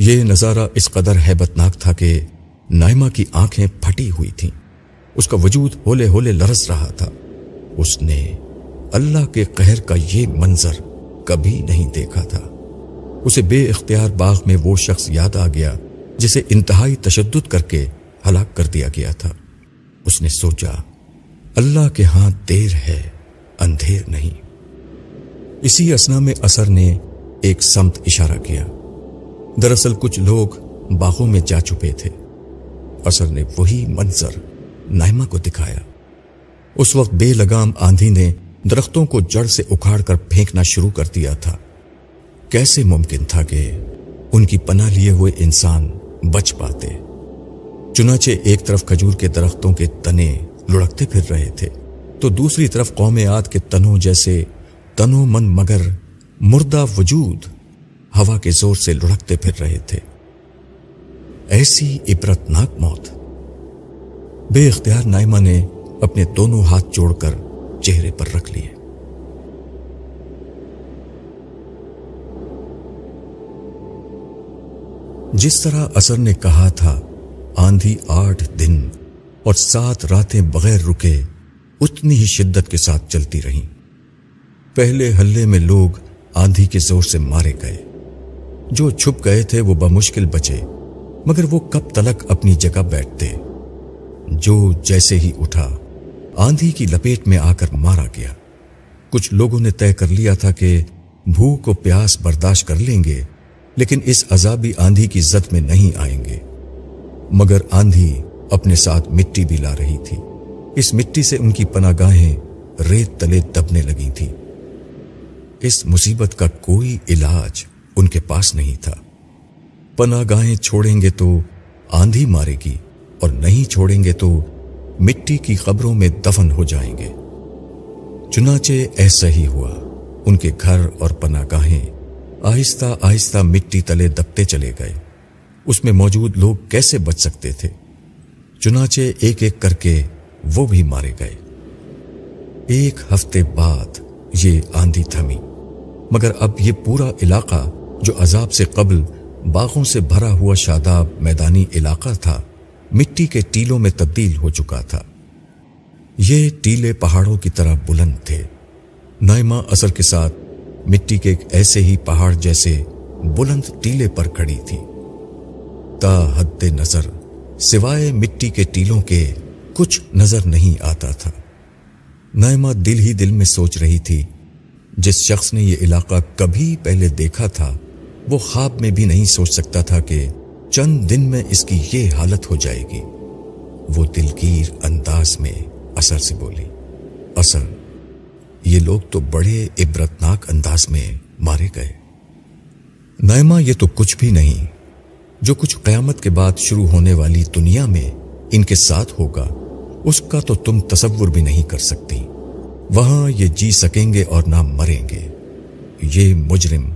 [SPEAKER 1] यह नज़ारा इस कदर हैबतनाक था कि नाइमा की आंखें फटी हुई थीं उसका वजूद होले होले लरस रहा था उसने अल्लाह के कहर का ये मंजर कभी नहीं देखा था उसे बे अख्तियार बाग में वो शख्स याद आ गया जिसे इंतहाई तशद करके हलाक कर दिया गया था उसने सोचा अल्लाह के हाथ देर है अंधेर नहीं इसी असना में असर ने एक समत इशारा किया दरअसल कुछ लोग बागों में जा चुके थे असर ने वही मंजर नाइमा को दिखाया उस वक्त बेलगाम आंधी ने दरख्तों को जड़ से उखाड़कर फेंकना शुरू कर दिया था कैसे मुमकिन था कि उनकी पना लिए हुए इंसान बच पाते चुनाचे एक तरफ खजूर के दरख्तों के तने लुढ़कते फिर रहे थे तो दूसरी तरफ कौम आद के तनों जैसे तनो मन मगर मुर्दा वजूद हवा के जोर से लुढ़कते फिर रहे थे ऐसी इबरतनाक मौत बेख्तियार नायमा ने अपने दोनों हाथ जोड़कर चेहरे पर रख लिए जिस तरह असर ने कहा था आंधी आठ दिन और सात रातें बगैर रुके उतनी ही शिद्दत के साथ चलती रहीं। पहले हल्ले में लोग आंधी के जोर से मारे गए जो छुप गए थे वो बमुश्किल बचे मगर वो कब तलक अपनी जगह बैठते जो जैसे ही उठा आंधी की लपेट में आकर मारा गया कुछ लोगों ने तय कर लिया था कि भूख को प्यास बर्दाश्त कर लेंगे लेकिन इस अजाबी आंधी की जद में नहीं आएंगे मगर आंधी अपने साथ मिट्टी भी ला रही थी इस मिट्टी से उनकी पनागाहें रेत तले दबने लगी थी इस मुसीबत का कोई इलाज उनके पास नहीं था पनागाहें छोड़ेंगे तो आंधी मारेगी और नहीं छोड़ेंगे तो मिट्टी की खबरों में दफन हो जाएंगे चुनाचे ऐसा ही हुआ उनके घर और पनागाहें आहिस्ता आहिस्ता मिट्टी तले दबते चले गए उसमें मौजूद लोग कैसे बच सकते थे चुनाचे एक एक करके वो भी मारे गए एक हफ्ते बाद ये आंधी थमी मगर अब ये पूरा इलाका जो अजाब से कबल बाघों से भरा हुआ शादाब मैदानी इलाका था मिट्टी के टीलों में तब्दील हो चुका था ये टीले पहाड़ों की तरह बुलंद थे नयमा असर के साथ मिट्टी के एक ऐसे ही पहाड़ जैसे बुलंद टीले पर खड़ी थी ता हद नजर सिवाय मिट्टी के टीलों के कुछ नजर नहीं आता था नयमा दिल ही दिल में सोच रही थी जिस शख्स ने यह इलाका कभी पहले देखा था वो ख्वाब में भी नहीं सोच सकता था कि चंद दिन में इसकी ये हालत हो जाएगी वो दिलगीर अंदाज में असर से बोली असर ये लोग तो बड़े इबरतनाक अंदाज में मारे गए नयमा ये तो कुछ भी नहीं जो कुछ कयामत के बाद शुरू होने वाली दुनिया में इनके साथ होगा उसका तो तुम तस्वुर भी नहीं कर सकती वहां ये जी सकेंगे और ना मरेंगे ये मुजरिम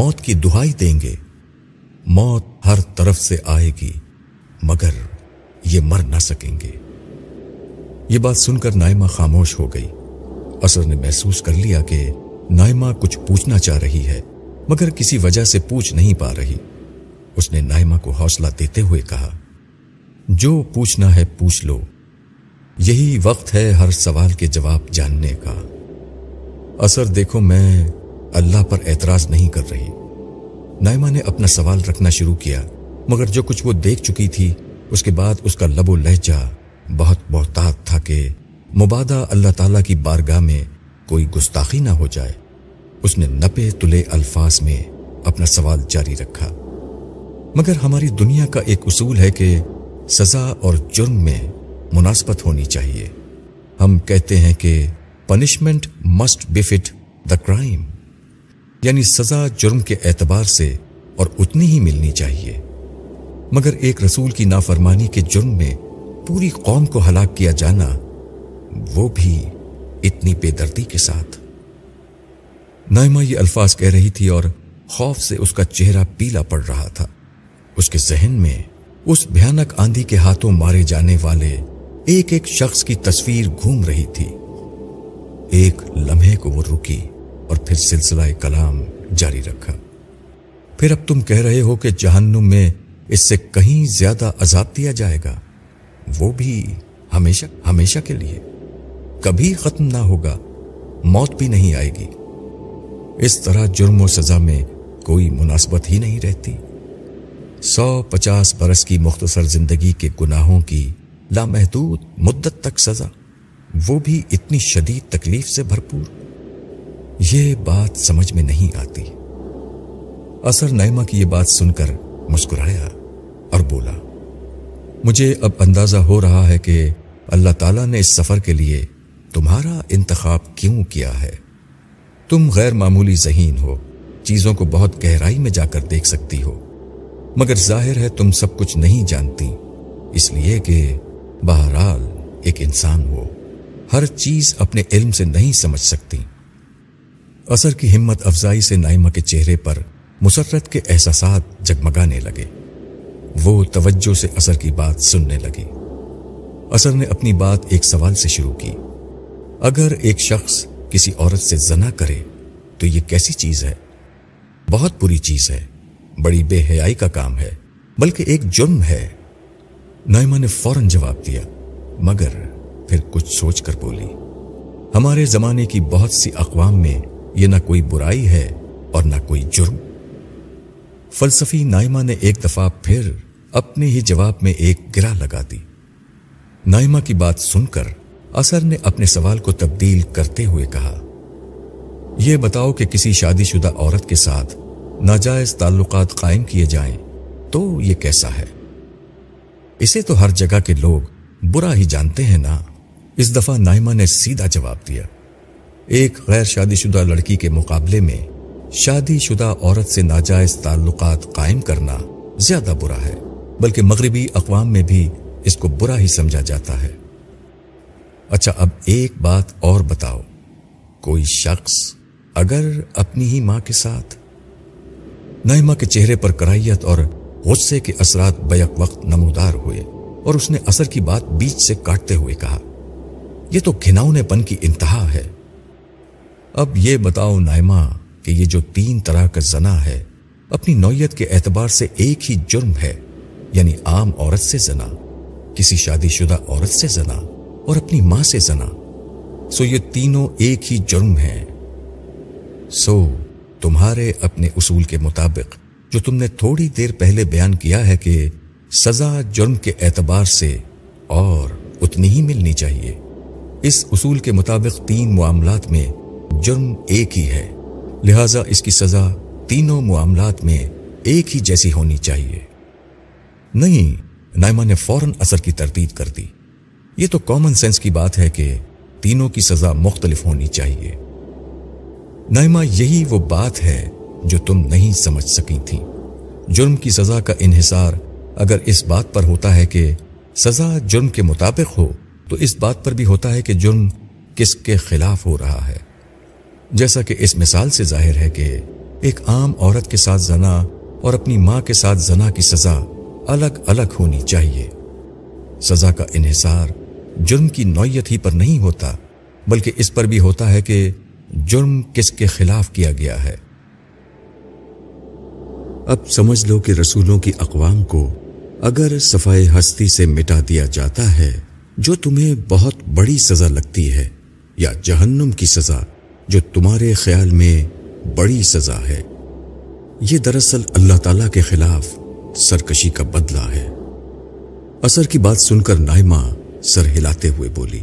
[SPEAKER 1] मौत की दुहाई देंगे मौत हर तरफ से आएगी मगर ये मर ना सकेंगे ये बात सुनकर नायमा खामोश हो गई असर ने महसूस कर लिया कि नायमा कुछ पूछना चाह रही है मगर किसी वजह से पूछ नहीं पा रही उसने नायमा को हौसला देते हुए कहा जो पूछना है पूछ लो यही वक्त है हर सवाल के जवाब जानने का असर देखो मैं अल्लाह पर एतराज नहीं कर रही नायमा ने अपना सवाल रखना शुरू किया मगर जो कुछ वो देख चुकी थी उसके बाद उसका लबो लहजा बहुत मोहतात था कि मुबादा अल्लाह ताला की बारगाह में कोई गुस्ताखी ना हो जाए उसने नपे तुले अल्फाज में अपना सवाल जारी रखा मगर हमारी दुनिया का एक उसूल है कि सजा और जुर्म में मुनासबत होनी चाहिए हम कहते हैं कि punishment must befit the crime यानी सजा जुर्म के एतबार से और उतनी ही मिलनी चाहिए मगर एक रसूल की नाफरमानी के जुर्म में पूरी कौम को हलाक किया जाना वो भी इतनी बेदर्दी के साथ नायमा ये अल्फाज कह रही थी और खौफ से उसका चेहरा पीला पड़ रहा था उसके जहन में उस भयानक आंधी के हाथों मारे जाने वाले एक एक शख्स की तस्वीर घूम रही थी एक लम्हे को वो रुकी और फिर सिलसिला कलाम जारी रखा फिर अब तुम कह रहे हो कि जहन्नुम में इससे कहीं ज्यादा अजाब दिया जाएगा वो भी हमेशा हमेशा के लिए कभी खत्म ना होगा मौत भी नहीं आएगी इस तरह जुर्म और सजा में कोई मुनासबत ही नहीं रहती सौ पचास बरस की मुख्तसर जिंदगी के गुनाहों की लामहदूद मुद्दत तक सजा वो भी इतनी शदीद तकलीफ से भरपूर ये बात समझ में नहीं आती असर नयमा की यह बात सुनकर मुस्कुराया और बोला मुझे अब अंदाजा हो रहा है कि अल्लाह ताला ने इस सफर के लिए तुम्हारा इंतखाब क्यों किया है तुम गैर मामूली जहीन हो चीजों को बहुत गहराई में जाकर देख सकती हो मगर जाहिर है तुम सब कुछ नहीं जानती इसलिए कि बहरहाल एक इंसान हो हर चीज अपने इल्म से नहीं समझ सकती असर की हिम्मत अफजाई से नाइमा के चेहरे पर मुसरत के एहसास जगमगाने लगे वो तवज्जो से असर की बात सुनने लगी असर ने अपनी बात एक सवाल से शुरू की अगर एक शख्स किसी औरत से जना करे तो ये कैसी चीज है बहुत बुरी चीज है बड़ी बेहयाई का काम है बल्कि एक जुर्म है नाइमा ने फौरन जवाब दिया मगर फिर कुछ सोचकर बोली हमारे जमाने की बहुत सी अकवाम में ये ना कोई बुराई है और ना कोई जुर्म फलसफी नाइमा ने एक दफा फिर अपने ही जवाब में एक गिरा लगा दी नाइमा की बात सुनकर असर ने अपने सवाल को तब्दील करते हुए कहा यह बताओ कि किसी शादीशुदा औरत के साथ नाजायज ताल्लुकात कायम किए जाएं तो यह कैसा है इसे तो हर जगह के लोग बुरा ही जानते हैं ना इस दफा नाइमा ने सीधा जवाब दिया एक गैर शादीशुदा लड़की के मुकाबले में शादीशुदा औरत से नाजायज ताल्लुक कायम करना ज्यादा बुरा है बल्कि मगरबी अकवाम में भी इसको बुरा ही समझा जाता है अच्छा अब एक बात और बताओ कोई शख्स अगर अपनी ही मां के साथ नहिमा के चेहरे पर कराइत और गुस्से के असरात बैक वक्त नमोदार हुए और उसने असर की बात बीच से काटते हुए कहा यह तो घिनौनेपन की इंतहा है अब ये बताओ नायमा कि ये जो तीन तरह का जना है अपनी नौयत के एतबार से एक ही जुर्म है यानी आम औरत से जना किसी शादीशुदा औरत से जना और अपनी मां से जना सो ये तीनों एक ही जुर्म हैं सो तुम्हारे अपने उसूल के मुताबिक जो तुमने थोड़ी देर पहले बयान किया है कि सजा जुर्म के एतबार से और उतनी ही मिलनी चाहिए इस उसूल के मुताबिक तीन मामलात में जुर्म एक ही है लिहाजा इसकी सजा तीनों मामलात में एक ही जैसी होनी चाहिए नहीं नायमा ने फौरन असर की तरतीब कर दी ये तो कॉमन सेंस की बात है कि तीनों की सजा मुख्तलिफ होनी चाहिए नायमा यही वो बात है जो तुम नहीं समझ सकी थी जुर्म की सजा का इन्हिसार अगर इस बात पर होता है कि सजा जुर्म के मुताबिक हो तो इस बात पर भी होता है कि जुर्म किसके खिलाफ हो रहा है जैसा कि इस मिसाल से जाहिर है कि एक आम औरत के साथ जना और अपनी मां के साथ जना की सजा अलग अलग होनी चाहिए सजा का इन्हिसार जुर्म की नौयत ही पर नहीं होता बल्कि इस पर भी होता है कि जुर्म किसके खिलाफ किया गया है अब समझ लो कि रसूलों की अकवाम को अगर सफाई हस्ती से मिटा दिया जाता है जो तुम्हें बहुत बड़ी सजा लगती है या जहन्नुम की सजा जो तुम्हारे ख्याल में बड़ी सजा है यह दरअसल अल्लाह ताला के खिलाफ सरकशी का बदला है असर की बात सुनकर नाइमा सर हिलाते हुए बोली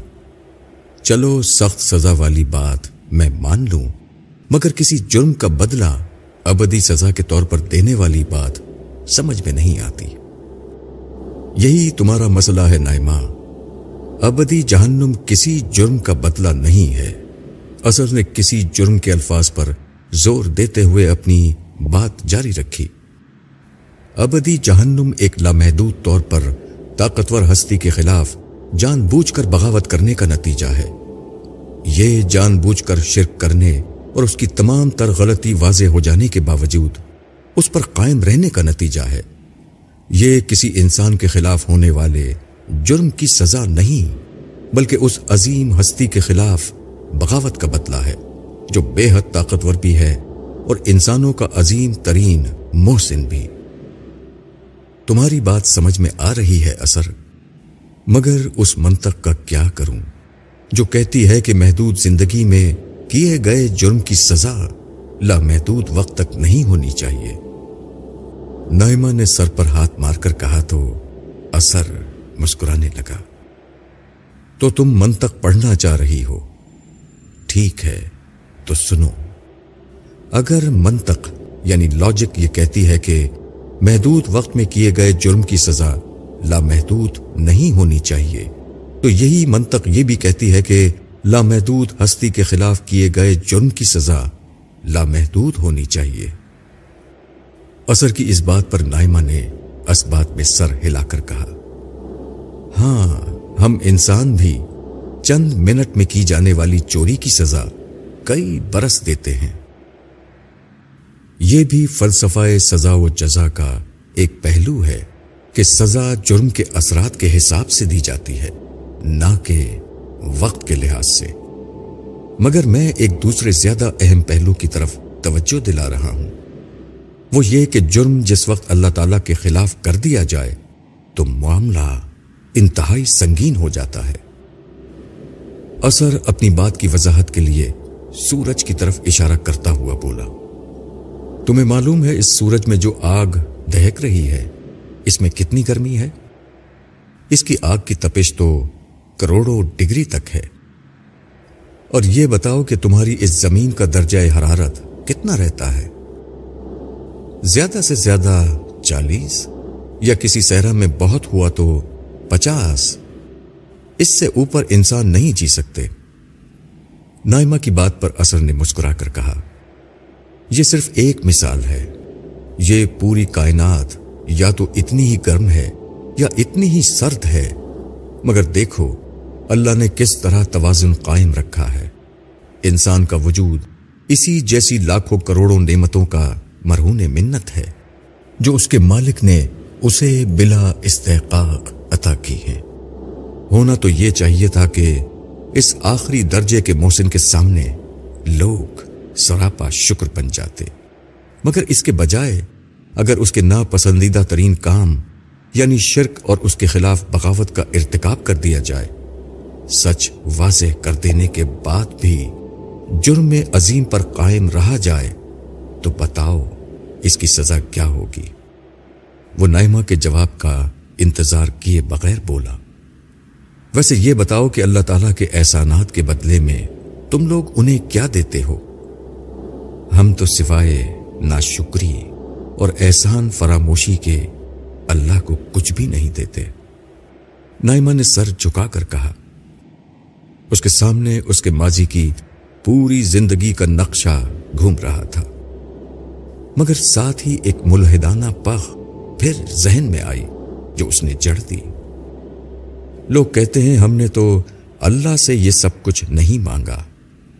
[SPEAKER 1] चलो सख्त सजा वाली बात मैं मान लू मगर किसी जुर्म का बदला अबदी सजा के तौर पर देने वाली बात समझ में नहीं आती यही तुम्हारा मसला है नाइमा अबदी जहन्नुम किसी जुर्म का बदला नहीं है असल ने किसी जुर्म के अल्फाज पर जोर देते हुए अपनी बात जारी रखी अबदी जहन्नुम एक लामहदूद तौर पर ताकतवर हस्ती के खिलाफ जानबूझकर बगावत करने का नतीजा है बूझ जानबूझकर शिरक करने और उसकी तमाम तर गलती वाजे हो जाने के बावजूद उस पर कायम रहने का नतीजा है यह किसी इंसान के खिलाफ होने वाले जुर्म की सजा नहीं बल्कि उस अजीम हस्ती के खिलाफ बगावत का बदला है जो बेहद ताकतवर भी है और इंसानों का अजीम तरीन मोहसिन भी तुम्हारी बात समझ में आ रही है असर मगर उस मंतक का क्या करूं जो कहती है कि महदूद जिंदगी में किए गए जुर्म की सजा लामहदूद वक्त तक नहीं होनी चाहिए नयमा ने सर पर हाथ मारकर कहा तो असर मुस्कुराने लगा तो तुम मंतक पढ़ना चाह रही हो ठीक है तो सुनो अगर मंतक यानी लॉजिक ये कहती है कि महदूद वक्त में किए गए जुर्म की सजा लामहदूद नहीं होनी चाहिए तो यही मंतक ये भी कहती है कि लामहदूद हस्ती के खिलाफ किए गए जुर्म की सजा लामहदूद होनी चाहिए असर की इस बात पर नाइमा ने इस बात में सर हिलाकर कहा हां हम इंसान भी चंद मिनट में की जाने वाली चोरी की सजा कई बरस देते हैं यह भी फलसफाए सजा व जजा का एक पहलू है कि सजा जुर्म के असरात के हिसाब से दी जाती है ना कि वक्त के लिहाज से मगर मैं एक दूसरे ज्यादा अहम पहलू की तरफ तवज्जो दिला रहा हूं वो ये कि जुर्म जिस वक्त अल्लाह ताला के खिलाफ कर दिया जाए तो मामला इंतहाई संगीन हो जाता है असर अपनी बात की वजाहत के लिए सूरज की तरफ इशारा करता हुआ बोला तुम्हें मालूम है इस सूरज में जो आग दहक रही है इसमें कितनी गर्मी है इसकी आग की तपिश तो करोड़ों डिग्री तक है और यह बताओ कि तुम्हारी इस जमीन का दर्जा हरारत कितना रहता है ज्यादा से ज्यादा चालीस या किसी सहरा में बहुत हुआ तो पचास इससे ऊपर इंसान नहीं जी सकते नाइमा की बात पर असर ने मुस्कुरा कर कहा यह सिर्फ एक मिसाल है ये पूरी कायनात या तो इतनी ही गर्म है या इतनी ही सर्द है मगर देखो अल्लाह ने किस तरह तोज़ुन कायम रखा है इंसान का वजूद इसी जैसी लाखों करोड़ों नेमतों का मरहून मिन्नत है जो उसके मालिक ने उसे बिला इस्तेकाक अता की है होना तो ये चाहिए था कि इस आखिरी दर्जे के मोहसिन के सामने लोग सरापा शुक्र बन जाते मगर इसके बजाय अगर उसके नापसंदीदा तरीन काम यानी शिरक और उसके खिलाफ बगावत का इरतकब कर दिया जाए सच वाज कर देने के बाद भी जुर्म अजीम पर कायम रहा जाए तो बताओ इसकी सजा क्या होगी वो नाइमा के जवाब का इंतजार किए बगैर बोला वैसे ये बताओ कि अल्लाह ताला के एहसानात के बदले में तुम लोग उन्हें क्या देते हो हम तो सिवाय नाशुक्री और एहसान फरामोशी के अल्लाह को कुछ भी नहीं देते नाइमा ने सर झुकाकर कहा उसके सामने उसके माजी की पूरी जिंदगी का नक्शा घूम रहा था मगर साथ ही एक मुलहदाना पख फिर जहन में आई जो उसने जड़ दी लोग कहते हैं हमने तो अल्लाह से ये सब कुछ नहीं मांगा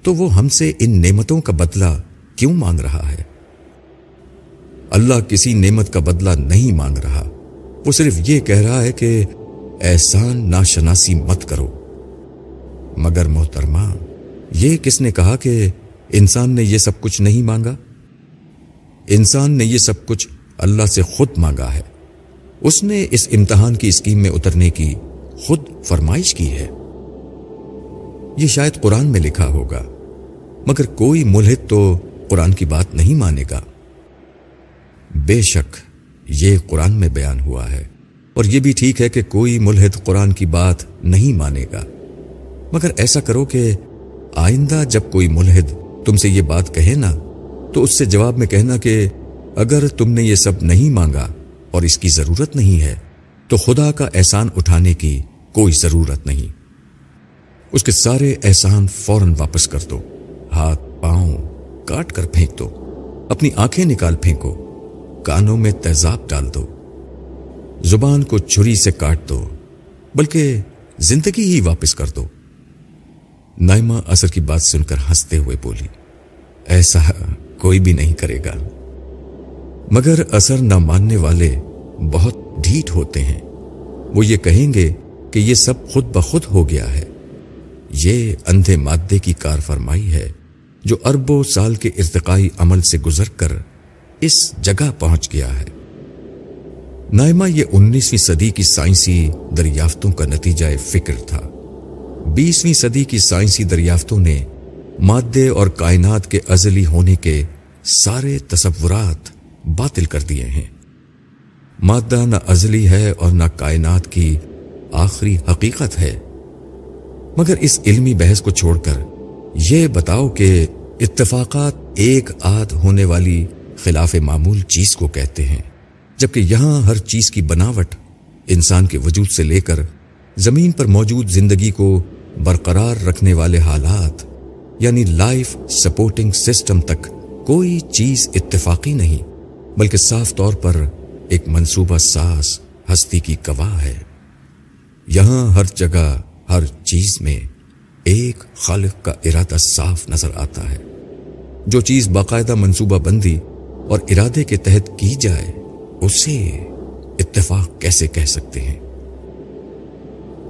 [SPEAKER 1] तो वो हमसे इन नेमतों का बदला क्यों मांग रहा है अल्लाह किसी नेमत का बदला नहीं मांग रहा वो सिर्फ ये कह रहा है कि एहसान नाशनासी मत करो मगर मोहतरमा ये किसने कहा कि इंसान ने ये सब कुछ नहीं मांगा इंसान ने ये सब कुछ अल्लाह से खुद मांगा है उसने इस इम्तहान की स्कीम में उतरने की खुद फरमाइश की है ये शायद कुरान में लिखा होगा मगर कोई मुलहित तो कुरान की बात नहीं मानेगा बेशक ये कुरान में बयान हुआ है और ये भी ठीक है कि कोई मुलहित कुरान की बात नहीं मानेगा मगर ऐसा करो कि आइंदा जब कोई मुलहिद तुमसे ये बात कहे ना तो उससे जवाब में कहना कि अगर तुमने ये सब नहीं मांगा और इसकी ज़रूरत नहीं है तो खुदा का एहसान उठाने की कोई जरूरत नहीं उसके सारे एहसान फौरन वापस कर दो हाथ पांव काट कर फेंक दो अपनी आंखें निकाल फेंको कानों में तेजाब डाल दो जुबान को छुरी से काट दो बल्कि जिंदगी ही वापस कर दो नाइमा असर की बात सुनकर हंसते हुए बोली ऐसा कोई भी नहीं करेगा मगर असर ना मानने वाले बहुत ढीठ होते हैं वो ये कहेंगे कि ये सब खुद ब खुद हो गया है ये अंधे मादे की कार फरमाई है जो अरबों साल के इरतकाई अमल से गुजर कर इस जगह पहुंच गया है नायमा यह उन्नीसवीं सदी की साइंसी दरियाफ्तों का नतीजा फिक्र था बीसवीं सदी की साइंसी दरियाफ्तों ने मादे और कायनात के अजली होने के सारे तस्वुरात बातिल कर दिए हैं मादा ना अजली है और ना कायनात की आखिरी हकीकत है मगर इस इल्मी बहस को छोड़कर यह बताओ कि इत्तेफाकात एक आध होने वाली खिलाफ मामूल चीज को कहते हैं जबकि यहां हर चीज की बनावट इंसान के वजूद से लेकर जमीन पर मौजूद जिंदगी को बरकरार रखने वाले हालात यानी लाइफ सपोर्टिंग सिस्टम तक कोई चीज इतफाक़ी नहीं बल्कि साफ तौर पर एक मनसूबा सास हस्ती की गवाह है यहाँ हर जगह हर चीज में एक खालिक का इरादा साफ नजर आता है जो चीज बाकायदा मनसूबा बंदी और इरादे के तहत की जाए उसे इत्तेफाक कैसे कह सकते हैं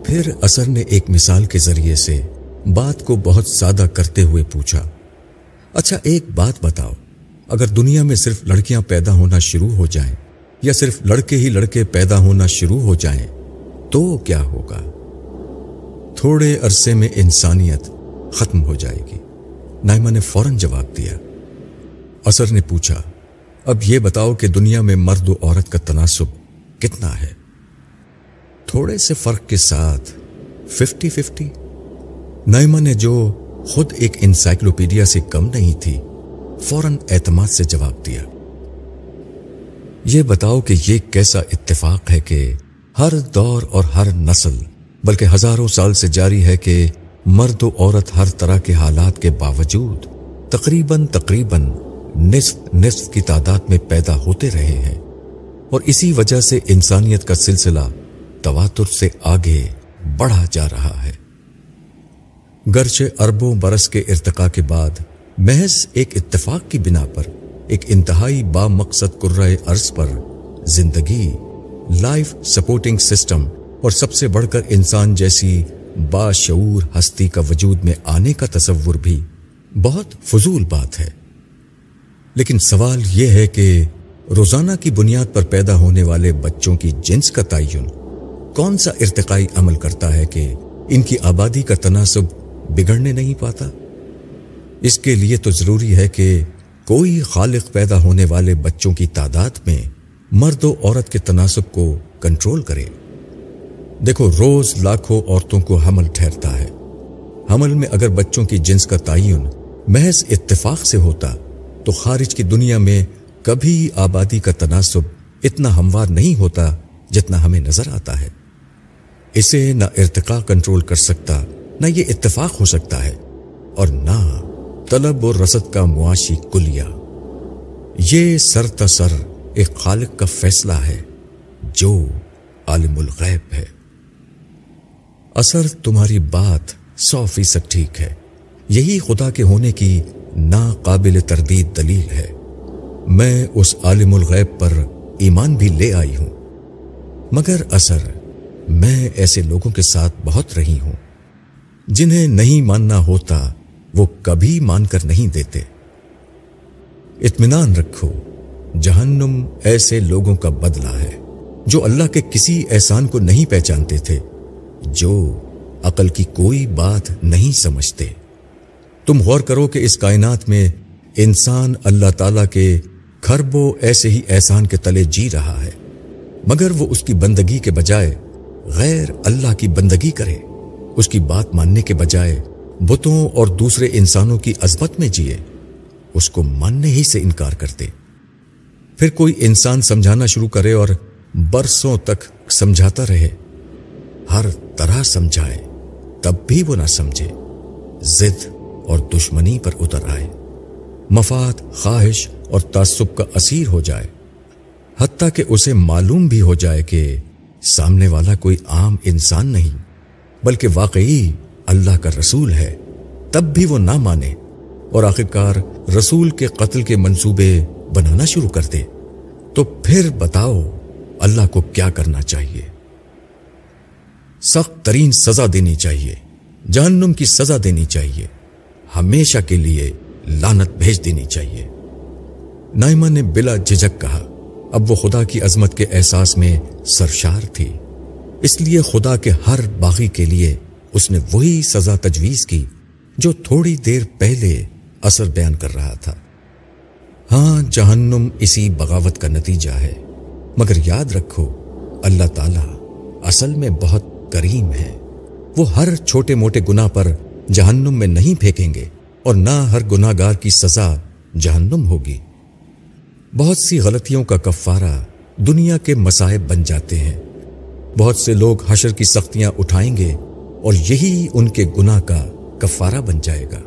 [SPEAKER 1] फिर असर ने एक मिसाल के जरिए से बात को बहुत सादा करते हुए पूछा अच्छा एक बात बताओ अगर दुनिया में सिर्फ लड़कियां पैदा होना शुरू हो जाएं या सिर्फ लड़के ही लड़के पैदा होना शुरू हो जाएं तो क्या होगा थोड़े अरसे में इंसानियत खत्म हो जाएगी नाइमा ने फौरन जवाब दिया असर ने पूछा अब यह बताओ कि दुनिया में मर्द और औरत का तनासब कितना है थोड़े से फर्क के साथ फिफ्टी फिफ्टी नायमा ने जो खुद एक इंसाइक्लोपीडिया से कम नहीं थी फौरन एतमाद से जवाब दिया यह बताओ कि यह कैसा इत्तेफाक है कि हर दौर और हर नस्ल बल्कि हजारों साल से जारी है कि मर्द औरत हर तरह के हालात के बावजूद तकरीबन तकरीबन निस्फ निस्फ की तादाद में पैदा होते रहे हैं और इसी वजह से इंसानियत का सिलसिला तवातुर से आगे बढ़ा जा रहा है गर्चे अरबों बरस के इर्तका के बाद महज एक इतफाक की बिना पर एक इंतहाई बामकसद कुर्र अर्ज पर जिंदगी लाइफ सपोर्टिंग सिस्टम और सबसे बढ़कर इंसान जैसी बाशूर हस्ती का वजूद में आने का तस्वुर भी बहुत फजूल बात है लेकिन सवाल यह है कि रोज़ाना की बुनियाद पर पैदा होने वाले बच्चों की जिन्स का तयन कौन सा इरतकाई अमल करता है कि इनकी आबादी का तनासब बिगड़ने नहीं पाता इसके लिए तो ज़रूरी है कि कोई खालिक पैदा होने वाले बच्चों की तादाद में मर्द और औरत के तनासब को कंट्रोल करें देखो रोज लाखों औरतों को हमल ठहरता है हमल में अगर बच्चों की जिन्स का तयन महज इतफाक से होता तो खारिज की दुनिया में कभी आबादी का तनासब इतना हमवार नहीं होता जितना हमें नजर आता है इसे ना इरतका कंट्रोल कर सकता ना ये इतफाक हो सकता है और ना तलब और रसद का मुआशी कुलिया ये सर तसर एक खालिक का फैसला है जो आलिमुल गैब है असर तुम्हारी बात सौ फीसद ठीक है यही खुदा के होने की नाकाबिल तरदीद दलील है मैं उस आलिमुल गैब पर ईमान भी ले आई हूं मगर असर मैं ऐसे लोगों के साथ बहुत रही हूं जिन्हें नहीं मानना होता वो कभी मानकर नहीं देते इत्मीनान रखो जहन्नुम ऐसे लोगों का बदला है जो अल्लाह के किसी एहसान को नहीं पहचानते थे जो अकल की कोई बात नहीं समझते तुम गौर करो कि इस कायनात में इंसान अल्लाह ताला के खरबों ऐसे ही एहसान के तले जी रहा है मगर वो उसकी बंदगी के बजाय गैर अल्लाह की बंदगी करे उसकी बात मानने के बजाय बुतों और दूसरे इंसानों की अजमत में जिए उसको मानने ही से इनकार करते फिर कोई इंसान समझाना शुरू करे और बरसों तक समझाता रहे हर तरह समझाए तब भी वो ना समझे जिद और दुश्मनी पर उतर आए मफाद ख्वाहिश और तासुब का असीर हो जाए हती कि उसे मालूम भी हो जाए कि सामने वाला कोई आम इंसान नहीं बल्कि वाकई अल्लाह का रसूल है तब भी वो ना माने और आखिरकार रसूल के कत्ल के मंसूबे बनाना शुरू कर दे तो फिर बताओ अल्लाह को क्या करना चाहिए सख्त तरीन सजा देनी चाहिए जहन्नुम की सजा देनी चाहिए हमेशा के लिए लानत भेज देनी चाहिए नाइमा ने बिला झिझक कहा अब वो खुदा की अजमत के एहसास में सरशार थी इसलिए खुदा के हर बागी के लिए उसने वही सजा तजवीज़ की जो थोड़ी देर पहले असर बयान कर रहा था हाँ जहन्नुम इसी बगावत का नतीजा है मगर याद रखो अल्लाह ताला असल में बहुत करीम है वो हर छोटे मोटे गुनाह पर जहन्नुम में नहीं फेंकेंगे और ना हर गुनागार की सजा जहन्नुम होगी बहुत सी गलतियों का कफारा दुनिया के मसाइब बन जाते हैं बहुत से लोग हशर की सख्तियां उठाएंगे और यही उनके गुना का कफारा बन जाएगा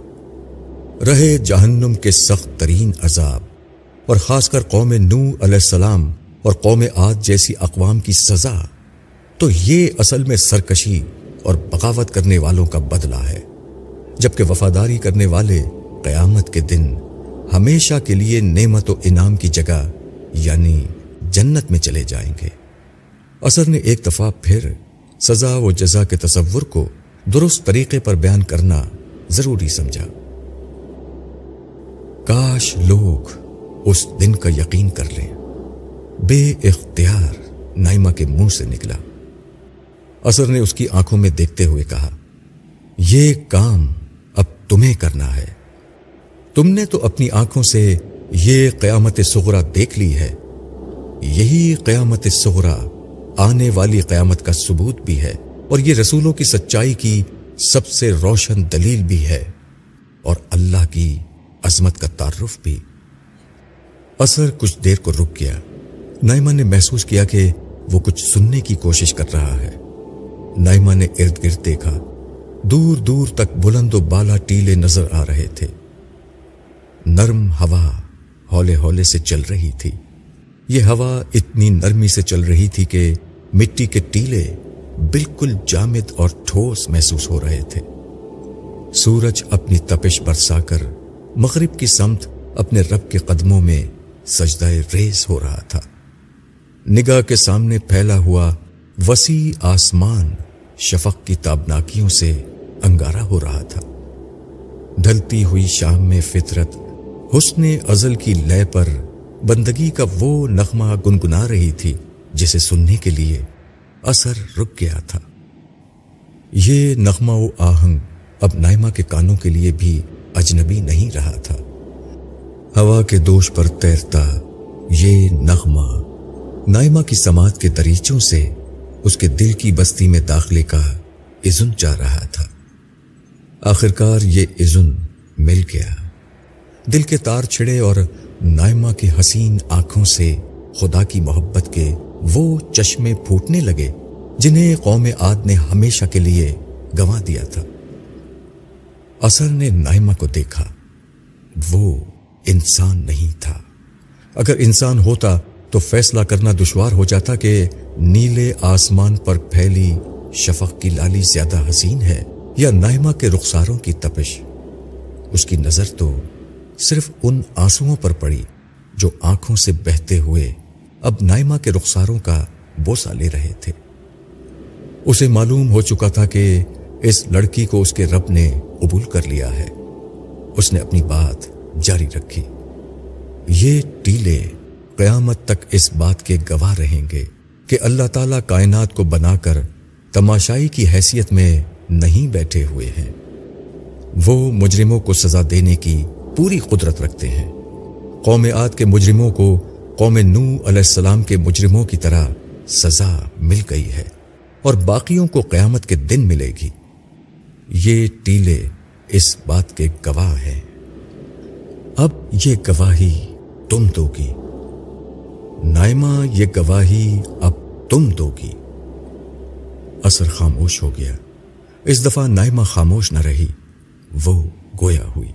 [SPEAKER 1] रहे जहन्नुम के सख्त तरीन अजाब और ख़ासकर कौम नू सलाम और कौम आद जैसी अकवाम की सज़ा तो ये असल में सरकशी और बगावत करने वालों का बदला है जबकि वफादारी करने वाले क़यामत के दिन हमेशा के लिए नेमत व इनाम की जगह यानी जन्नत में चले जाएंगे असर ने एक दफ़ा फिर सज़ा व जजा के तस्वुर को दुरुस्त तरीके पर बयान करना ज़रूरी समझा काश लोग उस दिन का यकीन कर लें बे इख्तियार नाइमा के मुंह से निकला असर ने उसकी आंखों में देखते हुए कहा यह काम अब तुम्हें करना है तुमने तो अपनी आंखों से यह क़यामत सगरा देख ली है यही क़यामत सगरा आने वाली क़यामत का सबूत भी है और यह रसूलों की सच्चाई की सबसे रोशन दलील भी है और अल्लाह की अजमत का तारुफ भी असर कुछ देर को रुक गया नाइमा ने महसूस किया कि वो कुछ सुनने की कोशिश कर रहा है नाइमा ने इर्द गिर्द देखा दूर दूर तक बुलंद बाला टीले नजर आ रहे थे नर्म हवा हौले हौले से चल रही थी ये हवा इतनी नरमी से चल रही थी कि मिट्टी के टीले बिल्कुल जामिद और ठोस महसूस हो रहे थे सूरज अपनी तपिश बरसाकर मगरिब की समत अपने रब के कदमों में सजदाय रेस हो रहा था निगाह के सामने फैला हुआ वसी आसमान शफक की ताबनाकियों से अंगारा हो रहा था ढलती हुई शाम में फितरत हुस्न अजल की लय पर बंदगी का वो नखमा गुनगुना रही थी जिसे सुनने के लिए असर रुक गया था ये नखमा व आहंग अब नायमा के कानों के लिए भी अजनबी नहीं रहा था हवा के दोष पर तैरता ये नगमा नाइमा की समाज के तरीचों से उसके दिल की बस्ती में दाखिले का इजुन जा रहा था आखिरकार ये इजुन मिल गया दिल के तार छिड़े और नाइमा की हसीन आंखों से खुदा की मोहब्बत के वो चश्मे फूटने लगे जिन्हें कौम आद ने हमेशा के लिए गंवा दिया था असर ने नाइमा को देखा वो इंसान नहीं था अगर इंसान होता तो फैसला करना दुश्वार हो जाता कि नीले आसमान पर फैली शफक की लाली ज्यादा हसीन है या नाइमा के रुखसारों की तपिश उसकी नजर तो सिर्फ उन आंसुओं पर पड़ी जो आंखों से बहते हुए अब नाइमा के रुखसारों का बोसा ले रहे थे उसे मालूम हो चुका था कि इस लड़की को उसके रब ने कबूल कर लिया है उसने अपनी बात जारी रखी ये टीले कयामत तक इस बात के गवाह रहेंगे कि अल्लाह ताला कायनात को बनाकर तमाशाई की हैसियत में नहीं बैठे हुए हैं वो मुजरिमों को सजा देने की पूरी कुदरत रखते हैं कौम आद के मुजरिमों को कौम नू अलम के मुजरिमों की तरह सजा मिल गई है और बाकियों को क़यामत के दिन मिलेगी ये टीले इस बात के गवाह हैं अब ये गवाही तुम दोगी नायमा ये गवाही अब तुम दोगी असर खामोश हो गया इस दफा नायमा खामोश न रही वो गोया हुई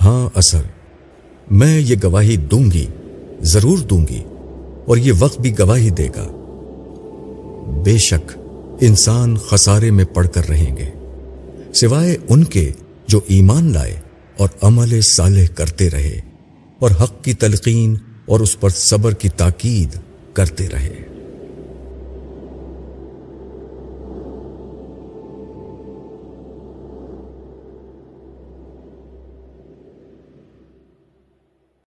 [SPEAKER 1] हां असर मैं ये गवाही दूंगी जरूर दूंगी और ये वक्त भी गवाही देगा बेशक इंसान खसारे में पड़कर रहेंगे सिवाय उनके जो ईमान लाए और अमल साले करते रहे और हक की तलकीन और उस पर सब्र की ताकीद करते रहे